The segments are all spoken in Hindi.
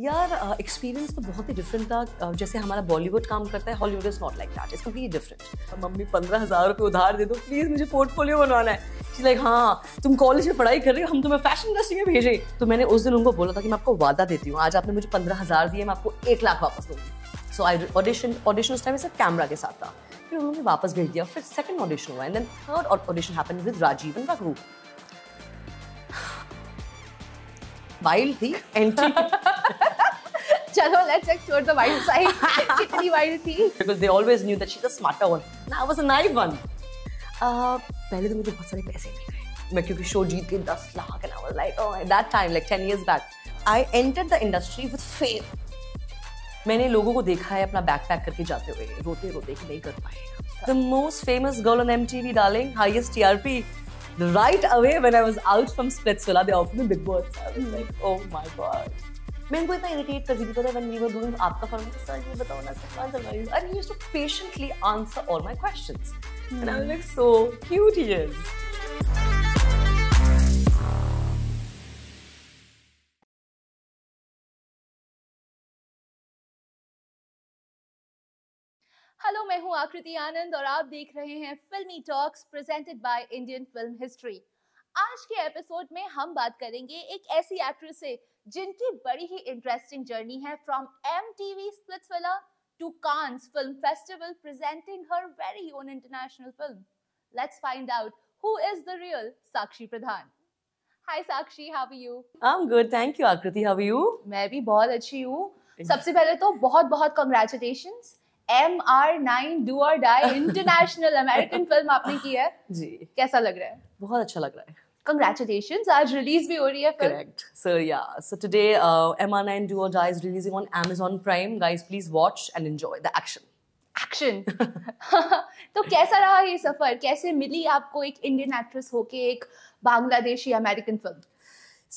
यार एक्सपीरियंस uh, तो बहुत ही डिफरेंट था uh, जैसे हमारा बॉलीवुड काम करता है Hollywood is not like that is completely different mummy पंद्रह हज़ार रुपये उधार दे दो प्लीज़ मुझे पोर्टफोलियो बनवाना है कि लाइक हाँ तुम कॉलेज में पढ़ाई कर रहे हो हम तुम्हें फैशन इंडस्ट्री में भेजे तो मैंने उस दिन उनको बोला था कि मैं आपको वादा देती हूँ आज आपने मुझे पंद्रह हज़ार दिए मैं आपको एक लाख वापस दूंगी सो आई ऑडिशन ऑडिशन उस टाइम सिर्फ कैमरा के साथ था फिर उन्होंने वापस भेज दिया फिर सेकंड ऑडिशन हुआ and then third audition happen with Rajiv and का ग्रुप वाइल्ड थी एंट्री चलो let's explore the wild side कितनी वाइल्ड थी because they always knew that she is the smarter one now I was a naive one पहले तो मुझे बहुत सारे पैसे मिल गए मैं क्योंकि शो जीत के 10 lakh and I was like oh that time like 10 years back I entered the industry with fame मैंने लोगों को देखा है अपना बैक पैक करके जाते हुए रोते रोते कि नहीं कर पाए the most famous girl on M T V darling highest T R P right away when I was out from Splitsola, they offered me big boards. I was like, oh my god. मैं इनको इतना इरिटेट करती थी पता है when we were doing आपका फॉर्म सर ये बताओ ना सर कौन and he used to patiently answer all my questions and I was hmm. like so cute he is hello मैं हूं आकृति आनंद और आप देख रहे हैं फिल्मी talks presented by Indian film history आज के एपिसोड में हम बात करेंगे एक ऐसी एक्ट्रेस से जिनकी बड़ी ही इंटरेस्टिंग जर्नी है from M TV Splitsvilla to Cannes film festival presenting her very own international film let's find out who is the real Sakshi Pradhan hi Sakshi how are you I am good thank you Aakriti how are you मैं भी बहुत अच्छी हूँ सबसे पहले तो बहुत बहुत congratulations M R nine do or die international American film आपने की है जी कैसा लग रहा है बहुत अच्छा लग रहा है Congratulations, आज रिलीज भी हो रही है करेक्ट सर या so today M R nine do और die is releasing on Amazon prime guys please watch and enjoy the action action तो कैसा रहा ये सफर कैसे मिली आपको एक इंडियन एक्ट्रेस होके एक Bangladeshi American film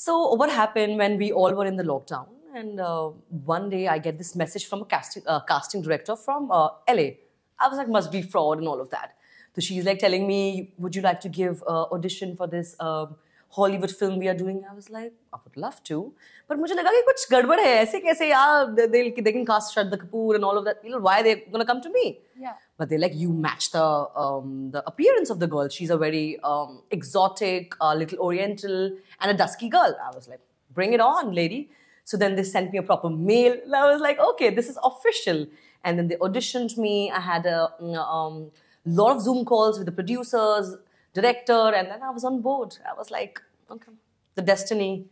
so over happen when we all were in the lockdown And uh, one day I get this message from a casting, uh, casting director from uh, LA. I was like, must be fraud and all of that. So she's like telling me, would you like to give uh, audition for this um, Hollywood film we are doing? I was like, I would love to. But I thought कि कुछ गड़बड़ है they, they can cast Shraddha Kapoor and all of that. You know, why are they going to come to me? Yeah. But they're like, you match the, um, the appearance of the girl. She's a very um, exotic, uh, little oriental and a dusky girl. I was like, bring it on, lady. So then they sent me a proper mail. And I was like, okay, this is official. And then they auditioned me. I had a mm, um, lot of Zoom calls with the producers, director, and then I was on board. I was like, okay, the destiny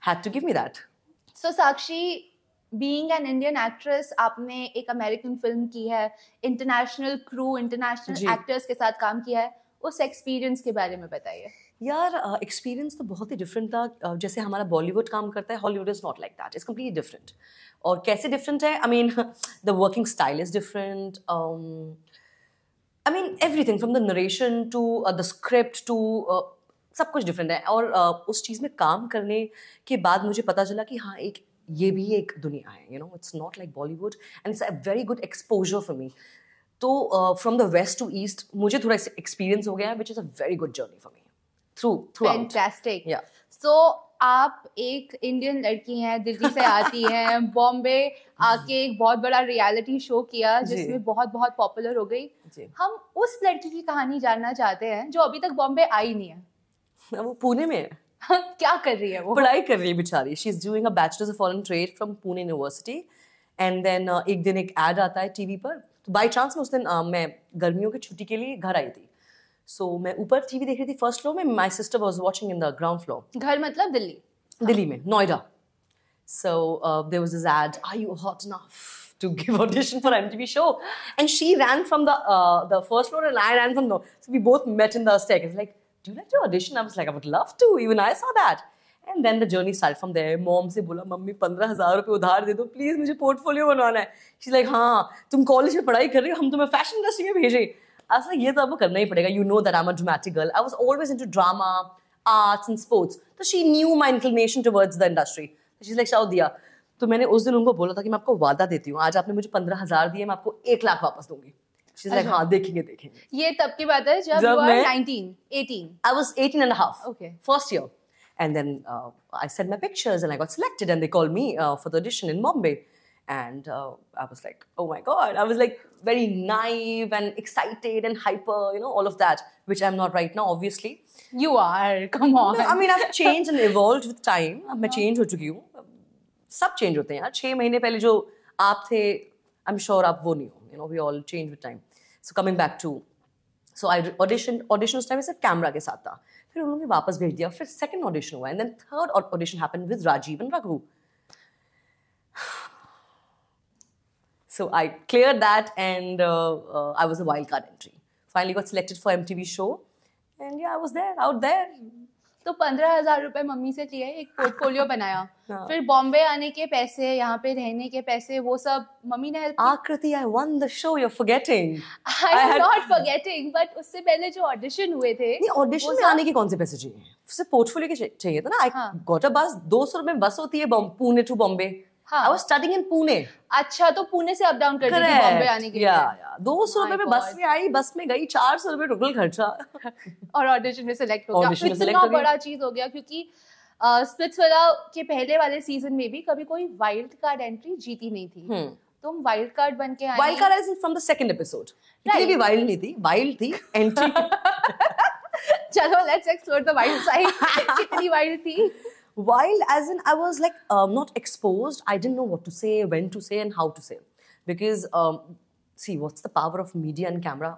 had to give me that. So Sakshi, being an Indian actress, आपने एक अमेरिकन फिल्म की है international crew, international एक्टर्स के साथ काम किया है उस के बारे में बताइए यार एक्सपीरियंस uh, तो बहुत ही डिफरेंट था uh, जैसे हमारा बॉलीवुड काम करता है Hollywood is not like that is completely different और कैसे डिफरेंट है I mean the working style is different I mean everything from the narration to the script to सब कुछ डिफरेंट है और uh, उस चीज़ में काम करने के बाद मुझे पता चला कि हाँ एक ये भी एक दुनिया है you know it's not like Bollywood and it's a very good exposure for me तो from the west to east मुझे थोड़ा एक्सपीरियंस हो गया है which is a very good journey for me through through fantastic so आप एक इंडियन लड़की हैं दिल्ली से आती हैं बॉम्बे आके एक बहुत बड़ा रियलिटी शो किया जिसमें बहुत बहुत पॉपुलर हो गई हम उस लड़की की कहानी जानना चाहते हैं जो अभी तक बॉम्बे आई नहीं है वो पुणे में है क्या कर रही है वो पढ़ाई कर रही है बेचारी she is doing a bachelors of foreign trade from Pune university and then एक दिन एक ऐड आता है टीवी पर तो बाई चांस उस दिन uh, मैं गर्मियों की छुट्टी के लिए घर आई थी सो so, मैं ऊपर टीवी देख रही थी फर्स्ट फ्लोर में my sister was watching in the ground floor घर मतलब दिल्ली दिल्ली में Noida so there was is add I you hot enough to give audition for MTV show. And she ran from the uh, the first floor and I ran from the. So we both met in the staircase. Like, do you like to audition? I was like, I would love to. Even I saw that. And then the journey start from there mom से बोला मम्मी पंद्रह हज़ार रुपये उधार दे दो प्लीज़ मुझे पोर्टफोलियो बनवाना है शी लाइक हाँ तुम कॉलेज में पढ़ाई कर रहे हो हम तुम्हें फैशन इंडस्ट्री में भेजे असल ये तो आपको करना ही पड़ेगा you know that I am a dramatic girl I was always into drama arts and sports तो she knew my inclination towards the industry she is like शाउ दिया तो मैंने उस दिन उनको बोला था कि मैं आपको वादा देती हूँ आज आपने मुझे पंद्रह हजार दिए मैं आपको एक लाख वापस दूंगी She's like, अच्छा। हाँ, देखेंगे देखेंगे ये तब की बात है जब, जब मैं 19, 18. I was 18 and a half. Okay. First year. And then uh, I sent my pictures and I got selected and they called me uh, for the audition and uh, I was like, oh my god! I was like very naive and excited and hyper, you know, all of that, which I'm not right now, obviously. You are. Come on. I mean, I've changed and evolved with time. I'm a change with you. Sub change with you. Six months ago, jo aap the, I'm sure aap wo nahi You know, we all change with time. So coming back to, so I auditioned. Audition time is a camera ke saath tha. फिर उन्होंने वापस भेज दिया फिर सेकंड ऑडिशन हुआ and then third audition happen with Rajiv and Raghu So I cleared that and uh, uh, I was a wildcard entry. Finally got selected for MTV show and yeah, I was there, out there. तो पंद्रह हजार रुपए मम्मी से लिए एक पोर्टफोलियो बनाया हाँ। फिर बॉम्बे आने के पैसे यहाँ पे रहने के पैसे वो सब मम्मी ने help Aakriti I won the show you are forgetting I am not forgetting but उससे पहले जो ऑडिशन हुए थे नहीं ऑडिशन में आने के कौन से पैसे चाहिए सिर्फ पोर्टफोलियो के चाहिए था ना आई गॉट अ बस दो सौ रुपए बस होती है Pune to Bombay I was studying in Pune अच्छा तो पुणे से अप डाउन करने के बॉम्बे आने के लिए दो oh सौ रुपए में बस में आई बस में गई चार सौ रुपए टोटल खर्चा और ऑडिशन में सेलेक्ट हो गया तो इतना बड़ा चीज हो गया क्योंकि स्पिट्सवेला के पहले वाले सीजन में भी कभी कोई वाइल्ड कार्ड एंट्री जीती नहीं थी हम्म। तुम वाइल्ड कार्ड बन के wild card from the second episode इतनी भी वाइल्ड नहीं थी वाइल्ड थी एंट्री चलो let's explore the wild side कितनी वाइल्ड थी While, as in, I was like um, not exposed. I didn't know what to say, when to say, and how to say. Because, um, see, what's the power of media and camera?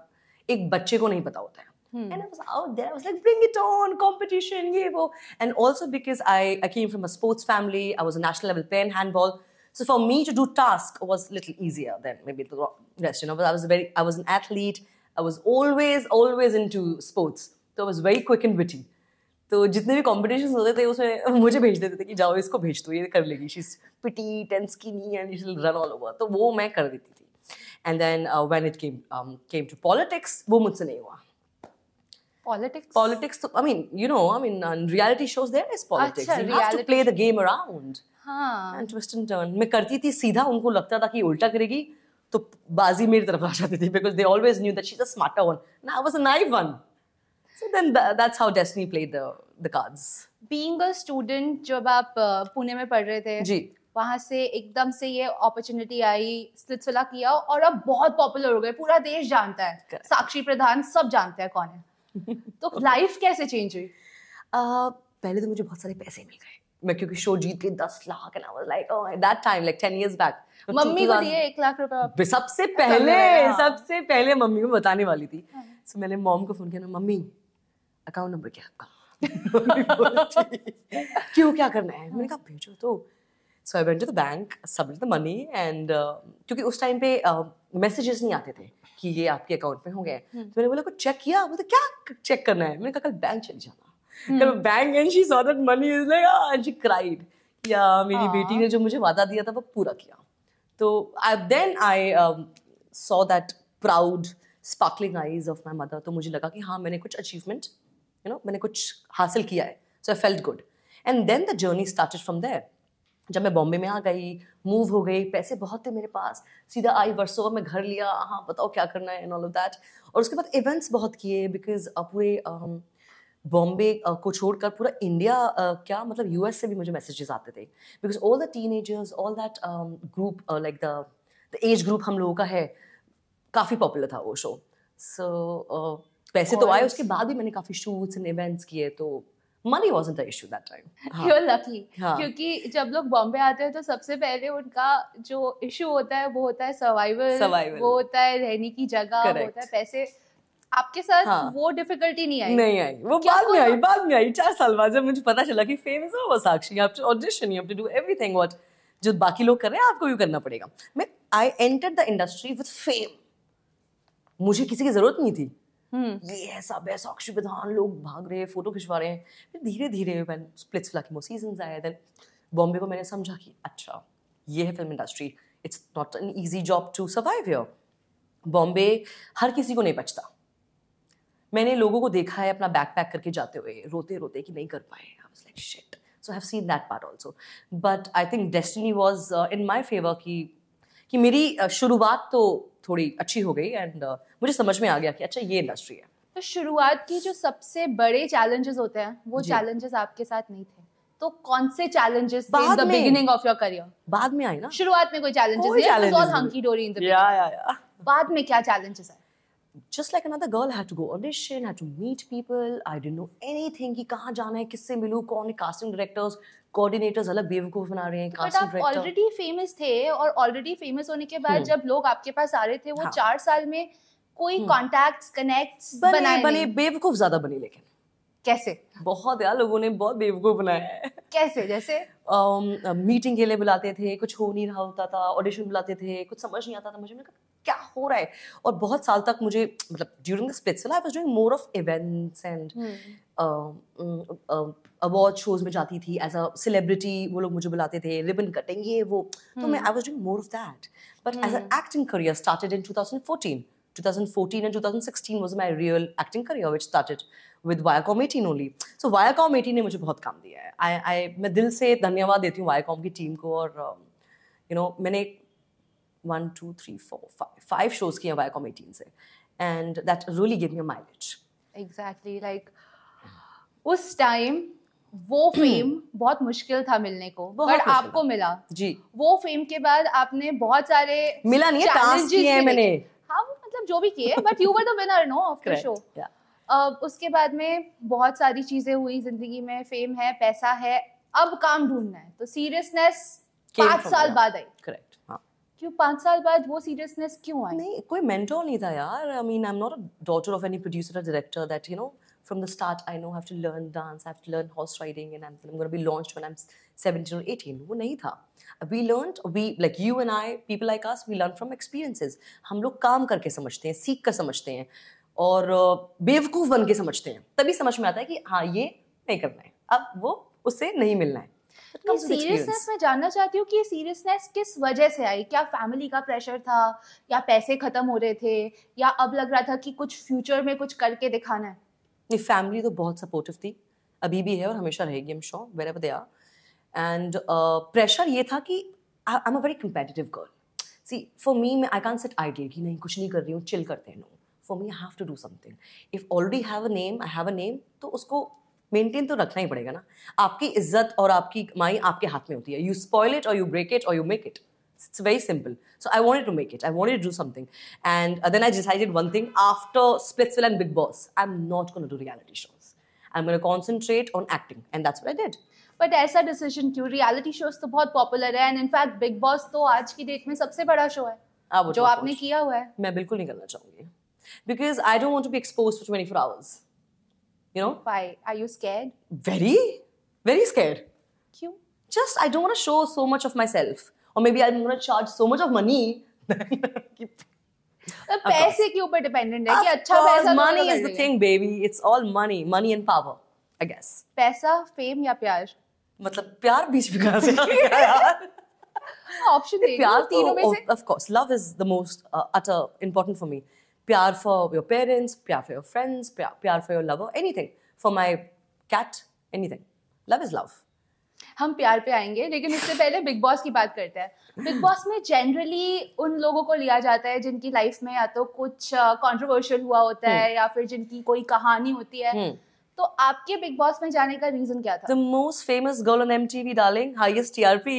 एक बच्चे को नहीं पता है Hmm. And I was out there. I was like, bring it on, competition, yeah, And also because I, I came from a sports family, I was a national level player in handball. So for me to do task was a little easier than maybe the rest, you know. But I was very, I was an athlete. I was always, always into sports. So I was very quick and witty. तो जितने भी कॉम्पिटिशन होते थे उसमें मुझे भेज देते थे कि जाओ इसको भेज दो ये कर लेगी शी पिटी टेंस की knee and you run all over तो वो मैं कर देती थी and then when it came came to politics वो मुझसे नहीं हुआ politics politics तो, i mean you know i mean on uh, reality shows there is politics Achha, अच्छा, you have to play the game around and twist and turn मैं करती थी सीधा उनको लगता था कि उल्टा करेगी तो बाजी मेरी तरफ आ जाती थी because they always knew that she is a smarter one ना I was a naive one So then th- that's how destiny played the the cards. Being a student जब आप पुणे में पढ़ रहे थे जी वहाँ से एकदम से ये अपॉर्चुनिटी आई सिलसिला किया और अब बहुत पॉपुलर हो गए पूरा देश जानता है Correct. साक्षी प्रधान सब जानते हैं कौन है तो लाइफ कैसे चेंज हुई uh, पहले तो मुझे बहुत सारे पैसे मिल गए मैं क्योंकि शो जीत के दस lakh and I like oh that time like 10 years back मम्मी को दिए एक लाख रुपए सबसे पहले हाँ। सबसे पहले मम्मी को बताने वाली थी सो हाँ। मैंने मॉम को फोन किया मम्मी अकाउंट नंबर क्या आपका क्यों क्या करना है मैंने कहा भेजो तो so I went to the bank सब द मनी एंड क्योंकि उस टाइम पे मैसेजेस uh, नहीं आते थे कि ये आपके अकाउंट में होंगे हम्म। तो मैंने बोला कुछ चेक किया बोलते क्या चेक करना है मैंने कहा कल बैंक चली जाना हम्म। कल bank and she saw that money is like and she cried या मेरी ah। बेटी ने जो मुझे वादा दिया था वो पूरा किया तो then I saw that proud sparkling eyes of my mother तो मुझे लगा कि हाँ मैंने कुछ अचीवमेंट यू नो मैंने कुछ हासिल किया है so I felt good and then the journey started from there जब मैं बॉम्बे में आ गई मूव हो गई पैसे बहुत थे मेरे पास सीधा आई वर्सो में घर लिया हाँ बताओ क्या करना है एंड ऑल ऑफ दैट और उसके बाद इवेंट्स बहुत किए बिकॉज पूरे बॉम्बे को छोड़कर पूरा इंडिया क्या मतलब यूएस से भी मुझे मैसेजेस आते थे because all the teenagers all that group like the age group हम लोगों का है काफ़ी पॉपुलर था वो शो सो पैसे तो आए उसके बाद भी मैंने काफी शूट्स एंड इवेंट्स किए तो money wasn't the issue that time you are lucky क्योंकि जब लोग बॉम्बे आते हैं तो सबसे पहले उनका जो इशू होता है वो होता है सर्वाइवल वो होता है रहने की जगह होता है पैसे आपके साथ हाँ. वो डिफिकल्टी नहीं आई नहीं आई वो बाद में आई बाद में आई चार साल बाद जब मुझे पता चला कि फेमस हो over Sakshi you have to audition you have to do everything what जो बाकी लोग कर रहे हैं आपको भी करना पड़ेगा मैं I enter the industry with fame मुझे किसी की जरूरत नहीं थी हम्म। ये है सब है साक्षी विधान लोग भाग रहे हैं फोटो खिंचवा रहे हैं फिर धीरे धीरे वैन स्प्लिट्स फ्लाकिमो सीजन आया देन बॉम्बे को मैंने समझा कि अच्छा ये है film industry it's not an easy job to survive your Bombay हर किसी को नहीं बचता मैंने लोगों को देखा है अपना बैग पैक करके जाते हुए रोते रोते कि नहीं कर पाए I was like shit so have seen that part also but I think destiny was in my favour कि कि मेरी uh, शुरुआत तो थोड़ी अच्छी हो गई एंड uh, मुझे समझ में आ गया कि अच्छा ये इंडस्ट्री है तो शुरुआत की जो सबसे बड़े चैलेंजेस होते हैं वो चैलेंजेस आपके साथ नहीं थे तो कौन से challenges the beginning of your career बाद में आए ना शुरुआत में कोई चैलेंजेस नहीं ऑल हंकी डोरी इन द या या या बाद में क्या चैलेंजेस आए just like another girl I to go audition audition, to meet people I don't know know anything. कि कहाँ जाना है, किससे मिलूँ, कौन है casting directors, coordinators अलग बेवकूफ बना रहे हैं casting director. आप ऑलरेडी फेमस थे और ऑलरेडी फेमस होने के बाद hmm. जब लोग आपके पास आ रहे थे वो हाँ। चार साल में कोई कॉन्टैक्ट hmm. कनेक्ट बनाए बने बेवकूफ ज्यादा बने लेकिन कैसे बहुत यार लोगों ने बहुत बेवकूफ बनाया है कैसे जैसे मीटिंग um, के लिए बुलाते थे कुछ हो नहीं रहा होता था ऑडिशन बुलाते थे कुछ समझ नहीं आता था मुझे मैंने कहा क्या हो रहा है और बहुत साल तक मुझे मतलब during the split I was doing more of events and award shows में जाती थी एज अ सेलिब्रिटी वो लोग मुझे बुलाते थे रिबन कटिंग ये वो तो मैं I was doing more of that but as a acting career started in 2014 2014 and 2016 was my real acting career which started with Viacom 18 only. So Viacom 18 ने मुझे बहुत काम दिया है I, I, मैं दिल से धन्यवाद देती हूँ Viacom की टीम को और you um, know you know, मैंने one two three four five five shows किए वायकॉम एटीन से and that really give me mileage exactly like उस टाइम वो फेम बहुत मुश्किल था मिलने को बट आपको मिला जी वो फेम के बाद आपने बहुत सारे मिला नहीं टास्क किए हैं मैंने हाँ मतलब जो भी किए but you were the winner no of the show उसके बाद में बहुत सारी चीजें हुई जिंदगी में फेम है पैसा है अब काम ढूंढना है तो सीरियसनेस पांच साल बाद आई करेक्ट हाँ क्यों पाँच साल बाद वो सीरियसनेस क्यों आई नहीं कोई मेंटोर नहीं था यार I mean I am not a daughter of any producer और director that you know from the start I know have to learn dance have to learn horse riding and I am gonna be launched when I am 17 और 18 वो नहीं था we learned we like you and I people like us we learn from experiences हम लोग काम करके समझते हैं सीख कर समझते हैं और बेवकूफ़ बन के समझते हैं तभी समझ में आता है कि हाँ ये नहीं करना है अब वो उससे नहीं मिलना है सीरियसनेस मैं जानना चाहती हूँ कि ये सीरियसनेस किस वजह से आई क्या फैमिली का प्रेशर था या पैसे खत्म हो रहे थे या अब लग रहा था कि कुछ फ्यूचर में कुछ करके दिखाना है नहीं फैमिली तो बहुत सपोर्टिव थी अभी भी है और हमेशा रहेगी हम sure wherever they are and pressure ये था कि I am a very competitive girl see for me मैं आई कैन सेट आइडियल कि नहीं कुछ नहीं कर रही हूँ चिल करते हैं no for me have to do something if already have a name I have a name तो उसको मेंटेन तो रखना ही पड़ेगा ना आपकी इज्जत और आपकी कमाई आपके हाथ में होती है यू स्पॉइल इट और यू ब्रेक इट और you make it it's very simple so i wanted to make it i wanted to do something and uh, then i decided one thing after splitsville and big boss i'm not going to do reality shows i'm going to concentrate on acting and that's what i did but ऐसा डिसीजन क्यों रियलिटी शोज तो बहुत पॉपुलर है एंड इनफैक्ट बिग बॉस तो आज की डेट में सबसे बड़ा शो है जो आपने किया हुआ है मैं बिल्कुल नहीं करना चाहूंगी because I don't want to be expose for 24 hours You know? Why? Are you scared? Very, very scared. Cute. Just, I don't want to show so much of myself. Or maybe I'm going to charge so much of money. पैसे के ऊपर डिपेंडेंट है कि अच्छा पैसा money is the thing baby it's all money, money and power I guess पैसा फेम या प्यार मतलब प्यार बीच में कहां से यार ऑप्शन प्यार तीनों में से of course love is the most utter important for me. प्यार फॉर योर पेरेंट्स प्यार फॉर योर फ्रेंड्स प्यार for your lover anything for my cat anything love is love हम प्यार पे आएंगे लेकिन इससे पहले बिग बॉस की बात करते हैं बिग बॉस में जनरली उन लोगों को लिया जाता है जिनकी लाइफ में या तो कुछ कंट्रोवर्शियल हुआ होता है हम्म। या फिर जिनकी कोई कहानी होती है हम्म। तो आपके बिग बॉस में जाने का रीजन क्या था the most famous girl on MTV darling highest TRP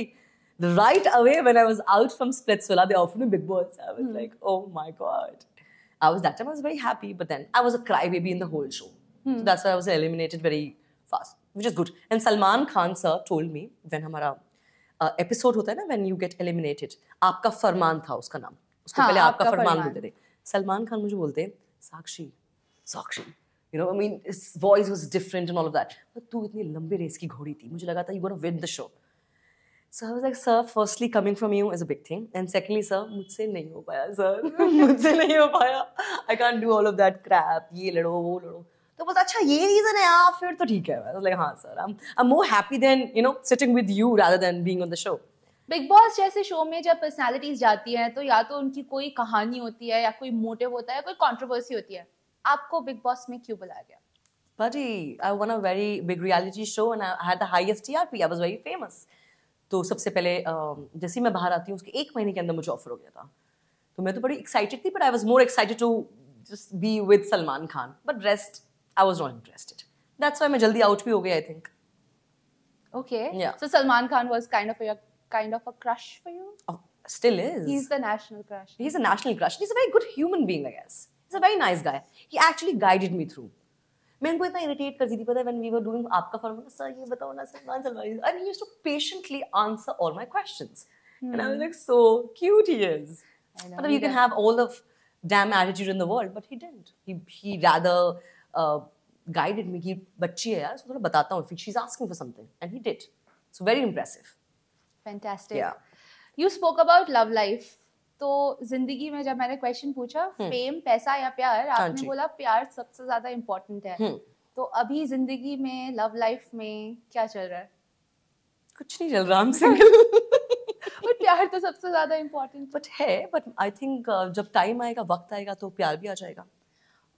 right away when I was out from Splitsvilla, they offered me Big Boss. I was hmm. like, oh my God. I was that time I was very happy, but then I was a crybaby in the whole show. Hmm. So that's why I was eliminated very fast, which is good. And Salman Khan sir told me when our uh, episode होता है ना when you get eliminated, आपका फरमान था उसका नाम. Salman Khan told me, Sakshi, Sakshi. You know, I mean, his voice was different and all of that. But तू इतनी लंबी रेस की घोड़ी थी. मुझे लगा you gonna win the show. So I was like sir firstly coming from you is a big thing and secondly sir मुझसे नहीं हो पाया सर मुझसे नहीं हो पाया I can do all of that crap ये लड़ो वो लड़ो तो बोलता अच्छा ये रीज़न है यार फिर तो ठीक है लाइक हाँ sir I am more happy than you know sitting with you rather than being on the show Bigg Boss जैसे शो में जब पर्सनालिटीज जाती हैं तो या तो उनकी कोई कहानी होती है या कोई मोटिव होता है कोई कंट्रोवर्सी होती है आपको बिग बॉस में क्यों बुलाया गया but I won a very big reality show and I had the highest TRP I was very famous तो सबसे पहले जैसे ही मैं बाहर आती हूँ उसके एक महीने के अंदर मुझे ऑफर हो गया था तो मैं तो बड़ी एक्साइटेड थी but I was more excited to just be with Salman Khan but rest I was not interested that's why मैं जल्दी आउट भी हो गया I think okay so Salman Khan was kind of kind of a crush for you still is. He's the national crush. He's a national crush. He's a very good human being, I guess. He's a very nice guy. He actually guided me through. मैं इनको इतना इरिटेट करती थी पता है वन वी वर डूइंग आपका फॉर्मूला सर ये बताओ ना Salman Salman I used to patiently answer all my questions and I was like so cute he is मतलब you can have all of damn attitude in the world but he didn't he he rather guided me कि बच्ची है यार सो थोड़ा बताता हूँ she is asking for something and he did so very impressive fantastic you spoke about love life तो जिंदगी में जब मैंने क्वेश्चन पूछा फेम हम्म। पैसा या प्यार हाँ आपने बोला प्यार सबसे ज्यादा इम्पोर्टेंट है हम्म। तो अभी जिंदगी में लव लाइफ में क्या चल रहा है कुछ नहीं चल रहा हम सिंगल बट प्यार तो सबसे ज्यादा इम्पोर्टेंट बट है बट आई थिंक जब टाइम आएगा वक्त आएगा तो प्यार भी आ जाएगा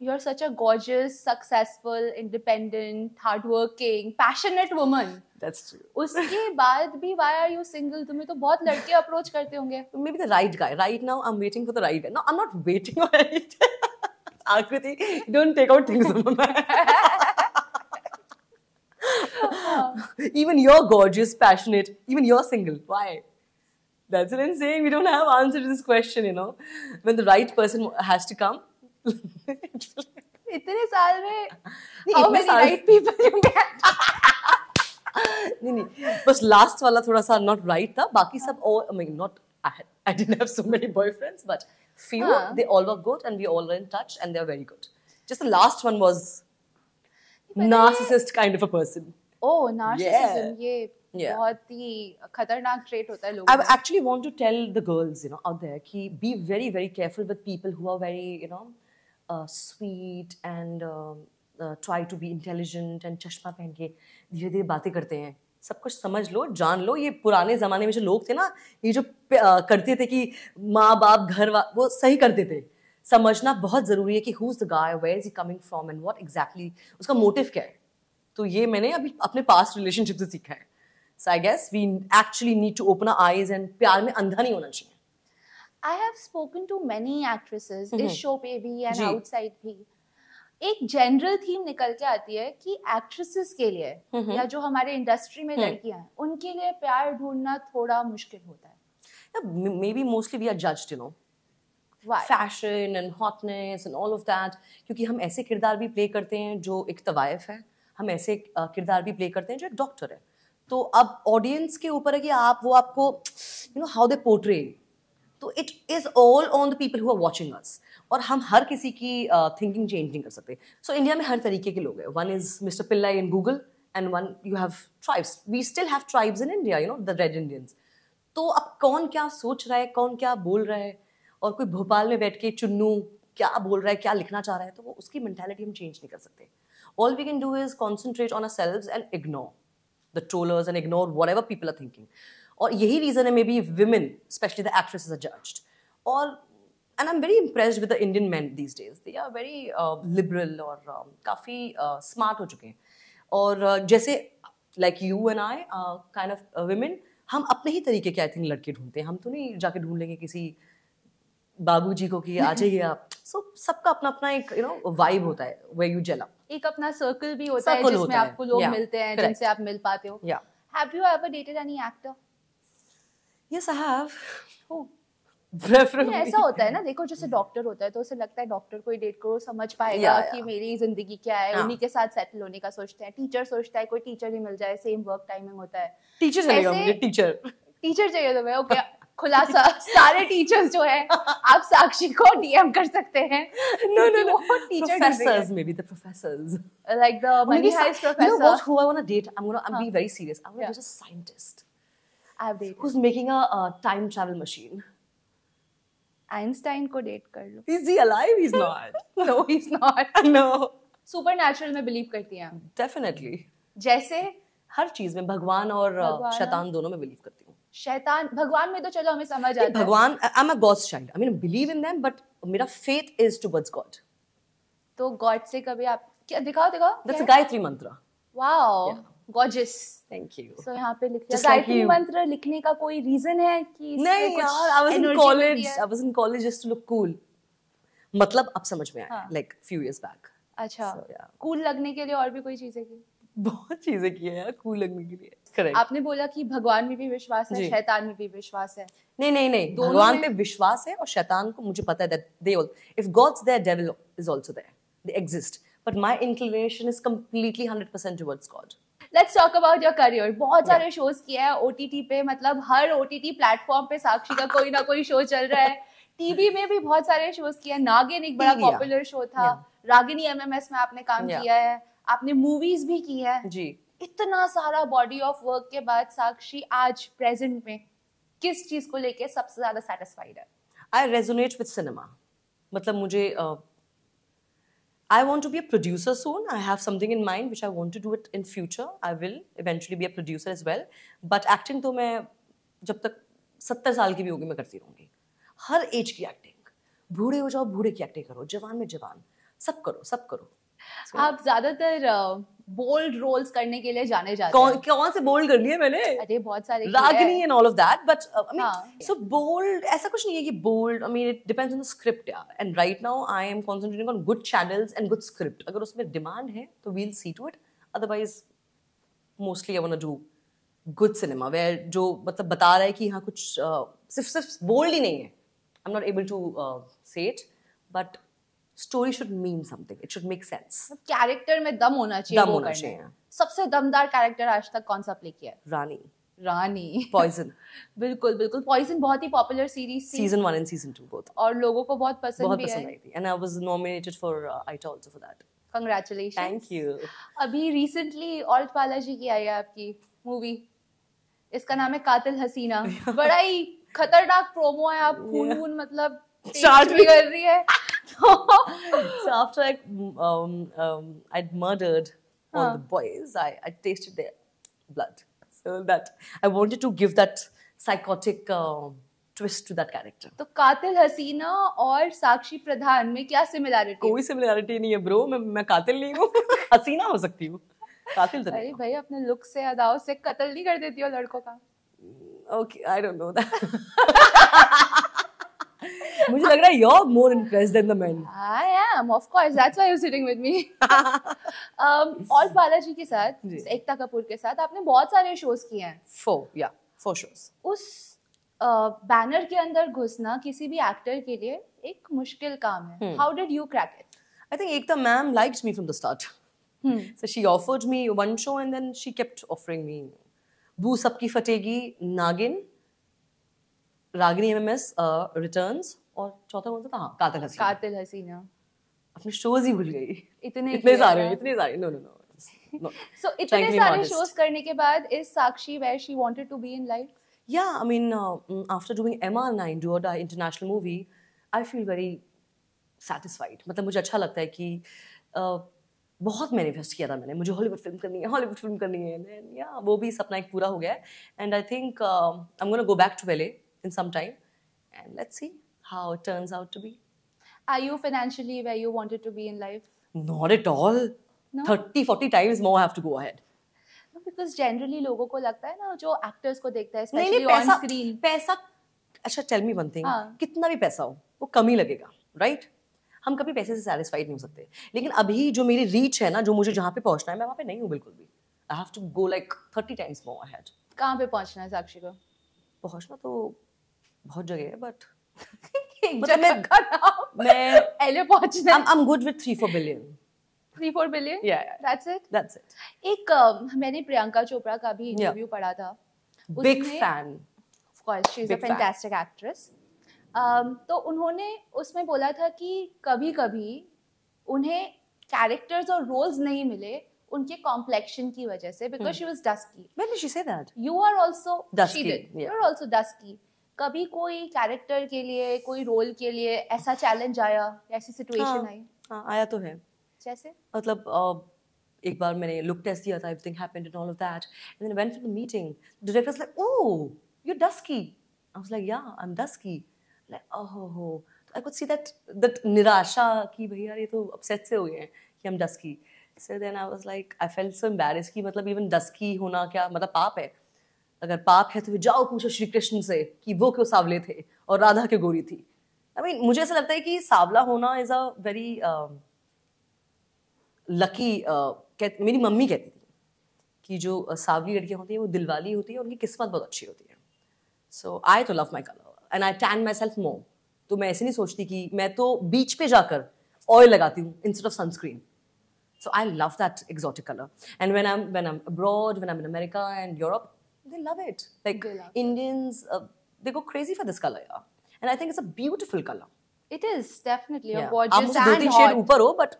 you're such a gorgeous, successful, independent, hardworking, passionate woman. That's true. उसके बाद भी why are you single? तुम्हें तो बहुत लड़के approach करते होंगे. Maybe the right guy. Right now I'm waiting for the right guy. No, I'm not waiting for Akriti, don't take out things from my Even you're gorgeous, passionate. Even you're single. Why? That's what I'm saying. We don't have answer to this question, you know. When the right person has to come, इतने साल में नहीं, इतने साल राइट पीपल यू गेट नहीं नहीं बस लास्ट वाला थोड़ा सा नॉट राइट था बाकी सब और I mean not I didn't have so many boyfriends but few they all were good and we all are in touch and they are very good just the last one was narcissist kind of a person oh narcissism ये Yeah. बहुत ही खतरनाक ट्रेट होता है लोगों I actually want to tell the girls you know out there कि be very very careful with people who are very you know uh, sweet and um, uh, try to be intelligent and चश्मा पहन के धीरे धीरे बातें करते हैं सब कुछ समझ लो जान लो ये पुराने ज़माने में जो लोग थे ना ये जो करते थे कि माँ बाप घर वो सही करते थे समझना बहुत ज़रूरी है कि who is the guy where is he coming from and what exactly उसका मोटिव क्या है तो ये मैंने अभी अपने पास रिलेशनशिप से सीखा है so I guess we actually need to open eyes and प्यार में अंधा नहीं होना चाहिए I have spoken to many actresses इस शो पे भी एंड आउटसाइड भी एक जनरल थीम निकल के आती है कि एक्ट्रेसेस के लिए mm-hmm. या जो हमारे इंडस्ट्री में हम्म। लड़कियां हैं उनके लिए प्यार ढूंढना थोड़ा मुश्किल होता है maybe mostly we are judged you know fashion and hotness and all of that क्योंकि हम ऐसे किरदार भी प्ले करते हैं जो एक तवायफ है हम ऐसे किरदार भी प्ले करते हैं जो एक डॉक्टर है तो अब ऑडियंस के ऊपर है कि आप वो आपको you know how they portray तो it is all on the people who are watching us और हम हर किसी की थिंकिंग चेंज नहीं कर सकते सो इंडिया में हर तरीके के लोग हैं one is mister Pilla in Google and one you have tribes we still have tribes in India you know the red Indians तो अब कौन क्या सोच रहा है कौन क्या बोल रहा है और कोई भोपाल में बैठ के चुन्नू क्या बोल रहा है क्या लिखना चाह रहा है तो वो उसकी मैंटेलिटी हम चेंज नहीं कर सकते all we can do is concentrate on ourselves and ignore the trollers and ignore whatever people are thinking और यही रीज़न है maybe women specially the actress is judged और and I am very impressed with the Indian man these days they are very liberal और um, काफ़ी स्मार्ट uh, हो चुके हैं और uh, जैसे like you and I kind of women हम अपने ही तरीके के आई थिंक लड़के ढूंढते हैं हम तो नहीं जाके ढूंढ लेंगे किसी बाबू जी को कि आ जाइए आप सो so, सबका अपना अपना एक यू नो वाइब होता है वे यू जेल एक अपना सर्कल भी होता है जिसमें आपको लोग yeah. मिलते हैं जिनसे आप मिल पाते हो have you ever dated any actor yes I have preferably ऐसा होता है ना देखो जैसे डॉक्टर होता है तो उसे लगता है डॉक्टर कोई डेट को समझ पाएगा या, या. कि मेरी जिंदगी क्या है हाँ. उन्हीं के साथ सेटल होने का सोचते हैं टीचर सोचता है कोई टीचर ही मिल जाए सेम वर्क टाइमिंग होता है टीचर चाहिए मुझे टीचर टीचर चाहिए तुम्हें ओके खुलासा सारे टीचर्स जो है आप साक्षी को डीएम कर सकते हैं no no no teachers maybe the professors like the money heist professor no what who I want to date I am gonna I am be very serious I want to be a scientist I've dated. Who's making a, a time travel machine? Einstein को डेट कर लो is he alive is not no is not no supernatural में बिलीव करती हैं डेफिनेटली जैसे हर चीज में भगवान और भगवान शैतान दोनों में बिलीव करती हूँ शैतान भगवान में तो चलो हमें समझ आता है भगवान I am a God's child I mean believe in them but मेरा फेथ इज टुवर्ड्स गॉड तो गॉड से कभी आप क्या दिखाओ दिखाओ that's a Gayatri mantra wow gorgeous thank you so यहाँ पे लिख लिया गायत्री मंत्र लिखने का कोई रीजन है कि नहीं यार I was in college I was in college just to look cool मतलब अब समझ में आया लाइक फ्यू इयर्स बैक अच्छा कूल so, yeah. लगने के लिए और भी कोई चीजें की बहुत चीजें की है यार कूल लगने के लिए Correct. आपने बोला कि भगवान में भी विश्वास है शैतान में भी विश्वास है नहीं नहीं नहीं भगवान पे विश्वास है और शैतान को मुझे पता है that they if God's there devil is also there they exist but my inclination is completely 100% towards God let's talk about your career बहुत सारे शोज किया है ओटीटी पे मतलब हर ओटीटी प्लेटफॉर्म पे साक्षी का कोई ना कोई शो चल रहा है टीवी में भी बहुत सारे शोज किया है नागिन एक बड़ा पॉपुलर शो था रागिनी एमएमएस में आपने काम किया है आपने मूवीज भी की है जी इतना सारा बॉडी ऑफ वर्क के बाद साक्षी आज प्रेजेंट में किस चीज को लेके सबसे ज्यादा सेटिस्फाइड है आई रेजोनेट विद सिनेमा मतलब मुझे uh, I want to be a producer soon. I have something in mind which I want to do it in future. I will eventually be a producer as well. But acting तो मैं जब तक सत्तर साल की भी होगी मैं करती रहूँगी हर एज की एक्टिंग बूढ़े हो जाओ बूढ़े की एक्टिंग करो जवान में जवान सब करो सब करो आप ज्यादातर बोल्ड रोल्स करने के लिए जाने जाते कौन, हैं कौन से बोल्ड कर लिए मैंने अरे बहुत सारे Ragini and all of that but I mean so bold ऐसा कुछ नहीं है कि bold I mean it depends on the script यार and right now I am concentrating on good channels and good script अगर उसमें डिमांड है तो we will see to it otherwise mostly I want to do good cinema where जो मतलब बता रहा है कि हाँ कुछ uh, सिर्फ सिर्फ बोल्ड ही नहीं है I am not able to say it but story should mean something it should make sense character में दम होना चाहिए दम होना चाहिए सबसे दमदार कैरेक्टर आज तक कौन सा प्ले किया रानी रानी पॉइजन बिल्कुल बिल्कुल पॉइजन बहुत ही popular series season one and season two both और लोगों को बहुत पसंद बहुत भी पसंद आई थी and I was nominated for ITA also for that congratulations thank you अभी रिसेंटली ऑल्ट बालाजी की आई है आपकी मूवी इसका नाम है कातिल हसीना बड़ा ही खतरनाक प्रोमो है आप खून खून मतलब चार्ट भी कर रही है so, so after I, um, um, I'd murdered all huh. the boys, I, I tasted their blood. So that I wanted to give that psychotic uh, twist to that character. तो कातिल हसीना और साक्षी प्रधान में क्या सिमिलैरिटी कोई सिमिलैरिटी नहीं है ब्रो मैं मैं कातिल नहीं हूँ हसीना हो सकती हूँ कातिल तो अरे भाई अपने लुक से अदाव से कत्ल नहीं कर देती हो लड़कों का okay I don't know that मुझे लग रहा है you are more more than the men I am of course that's why you are sitting with me um, और बालाजी के साथ एकता कपूर के साथ आपने बहुत सारे शोज किए हैं फोर या फोर शोज उस बैनर uh, के अंदर घुसना किसी भी एक्टर के लिए एक मुश्किल काम है how did you crack it I think Ekta ma'am likes me from the start so she offered me one show and then she kept offering me बू सबकी फटेगी नागिन रागिनी एमएमएस रिटर्न्स और चौथा कौन सा था हाँ, कातिल हसीना कातिल हसीना अपने शोज ही भूल गई इतने इतने सारे इतने सारे नो नो नो सो इतने सारे शोज करने के बाद इस Sakshi where she wanted to be in life या I mean after doing MR nine do do or die international movie i feel very मतलब मुझे अच्छा लगता है कि uh, बहुत मैनिफेस्ट किया था मैंने मुझे हॉलीवुड फिल्म करनी है हॉलीवुड फिल्म करनी है या yeah, वो भी सपना एक पूरा हो गया and I think I am gonna go back to वेले in some time. And let's see how it turns out to be. Are you financially where you wanted to be in life? Not at all. No? 30, 40 times more I have to go ahead. No, because generally logo ko lagta hai na jo actors ko dekhta hai especially nee, nee, paisa, on screen paisa अच्छा टेल मी वन थिंग कितना भी पैसा हो वो कम ही लगेगा राइट right? हम कभी पैसे से सेटिस्फाइड नहीं हो सकते लेकिन अभी जो मेरी रीच है ना जो मुझे जहाँ पे पहुँचना है मैं वहाँ पे नहीं हूँ बिल्कुल भी I have to go like thirty times more ahead कहाँ पे पहुँचना है साक्षी को पहुँचना तो बहुत जगह है बट एक मैंने प्रियंका चोपड़ा का भी इंटरव्यू पढ़ा था big fan of fantastic actress तो उन्होंने उसमें बोला था कि कभी कभी उन्हें कैरेक्टर्स और रोल्स नहीं मिले उनके कॉम्प्लेक्शन की वजह से because she was dusky you are also she you are also dusky कभी कोई कैरेक्टर के लिए कोई रोल के लिए ऐसा चैलेंज आया ऐसी सिचुएशन हाँ, आई हाँ आया तो है जैसे मतलब एक बार मैंने लुक टेस्ट दिया था everything happened and all of that and then went to the meeting director like oh you dusky I was like yeah I am dusky like oh हो I could see that that निराशा कि भैया ये तो अपसेट से हो गए हैं कि हम dusky so then I was like I felt so embarrass कि मतलब इवन डस्की होना क्या मतलब पाप है अगर पाप है तो जाओ पूछो श्री कृष्ण से कि वो क्यों सावले थे और राधा क्यों गोरी थी आई I मीन mean, मुझे ऐसा लगता है कि सावला होना इज़ अ वेरी लकी मेरी मम्मी कहती थी कि जो uh, सावली लड़कियाँ होती हैं वो दिलवाली होती है उनकी किस्मत बहुत अच्छी होती है सो आई तो love my colour and I tan myself mom तो मैं ऐसे नहीं सोचती कि मैं तो बीच पे जाकर ऑयल लगाती हूँ instead of sunscreen so I love that exotic colour and when I when I abroad when I in America and Europe they love it. Like love Indians, uh, they go crazy for this color, yeah. And I think it's a beautiful color. It is definitely yeah. a gorgeous and hot. shade ऊपर हो but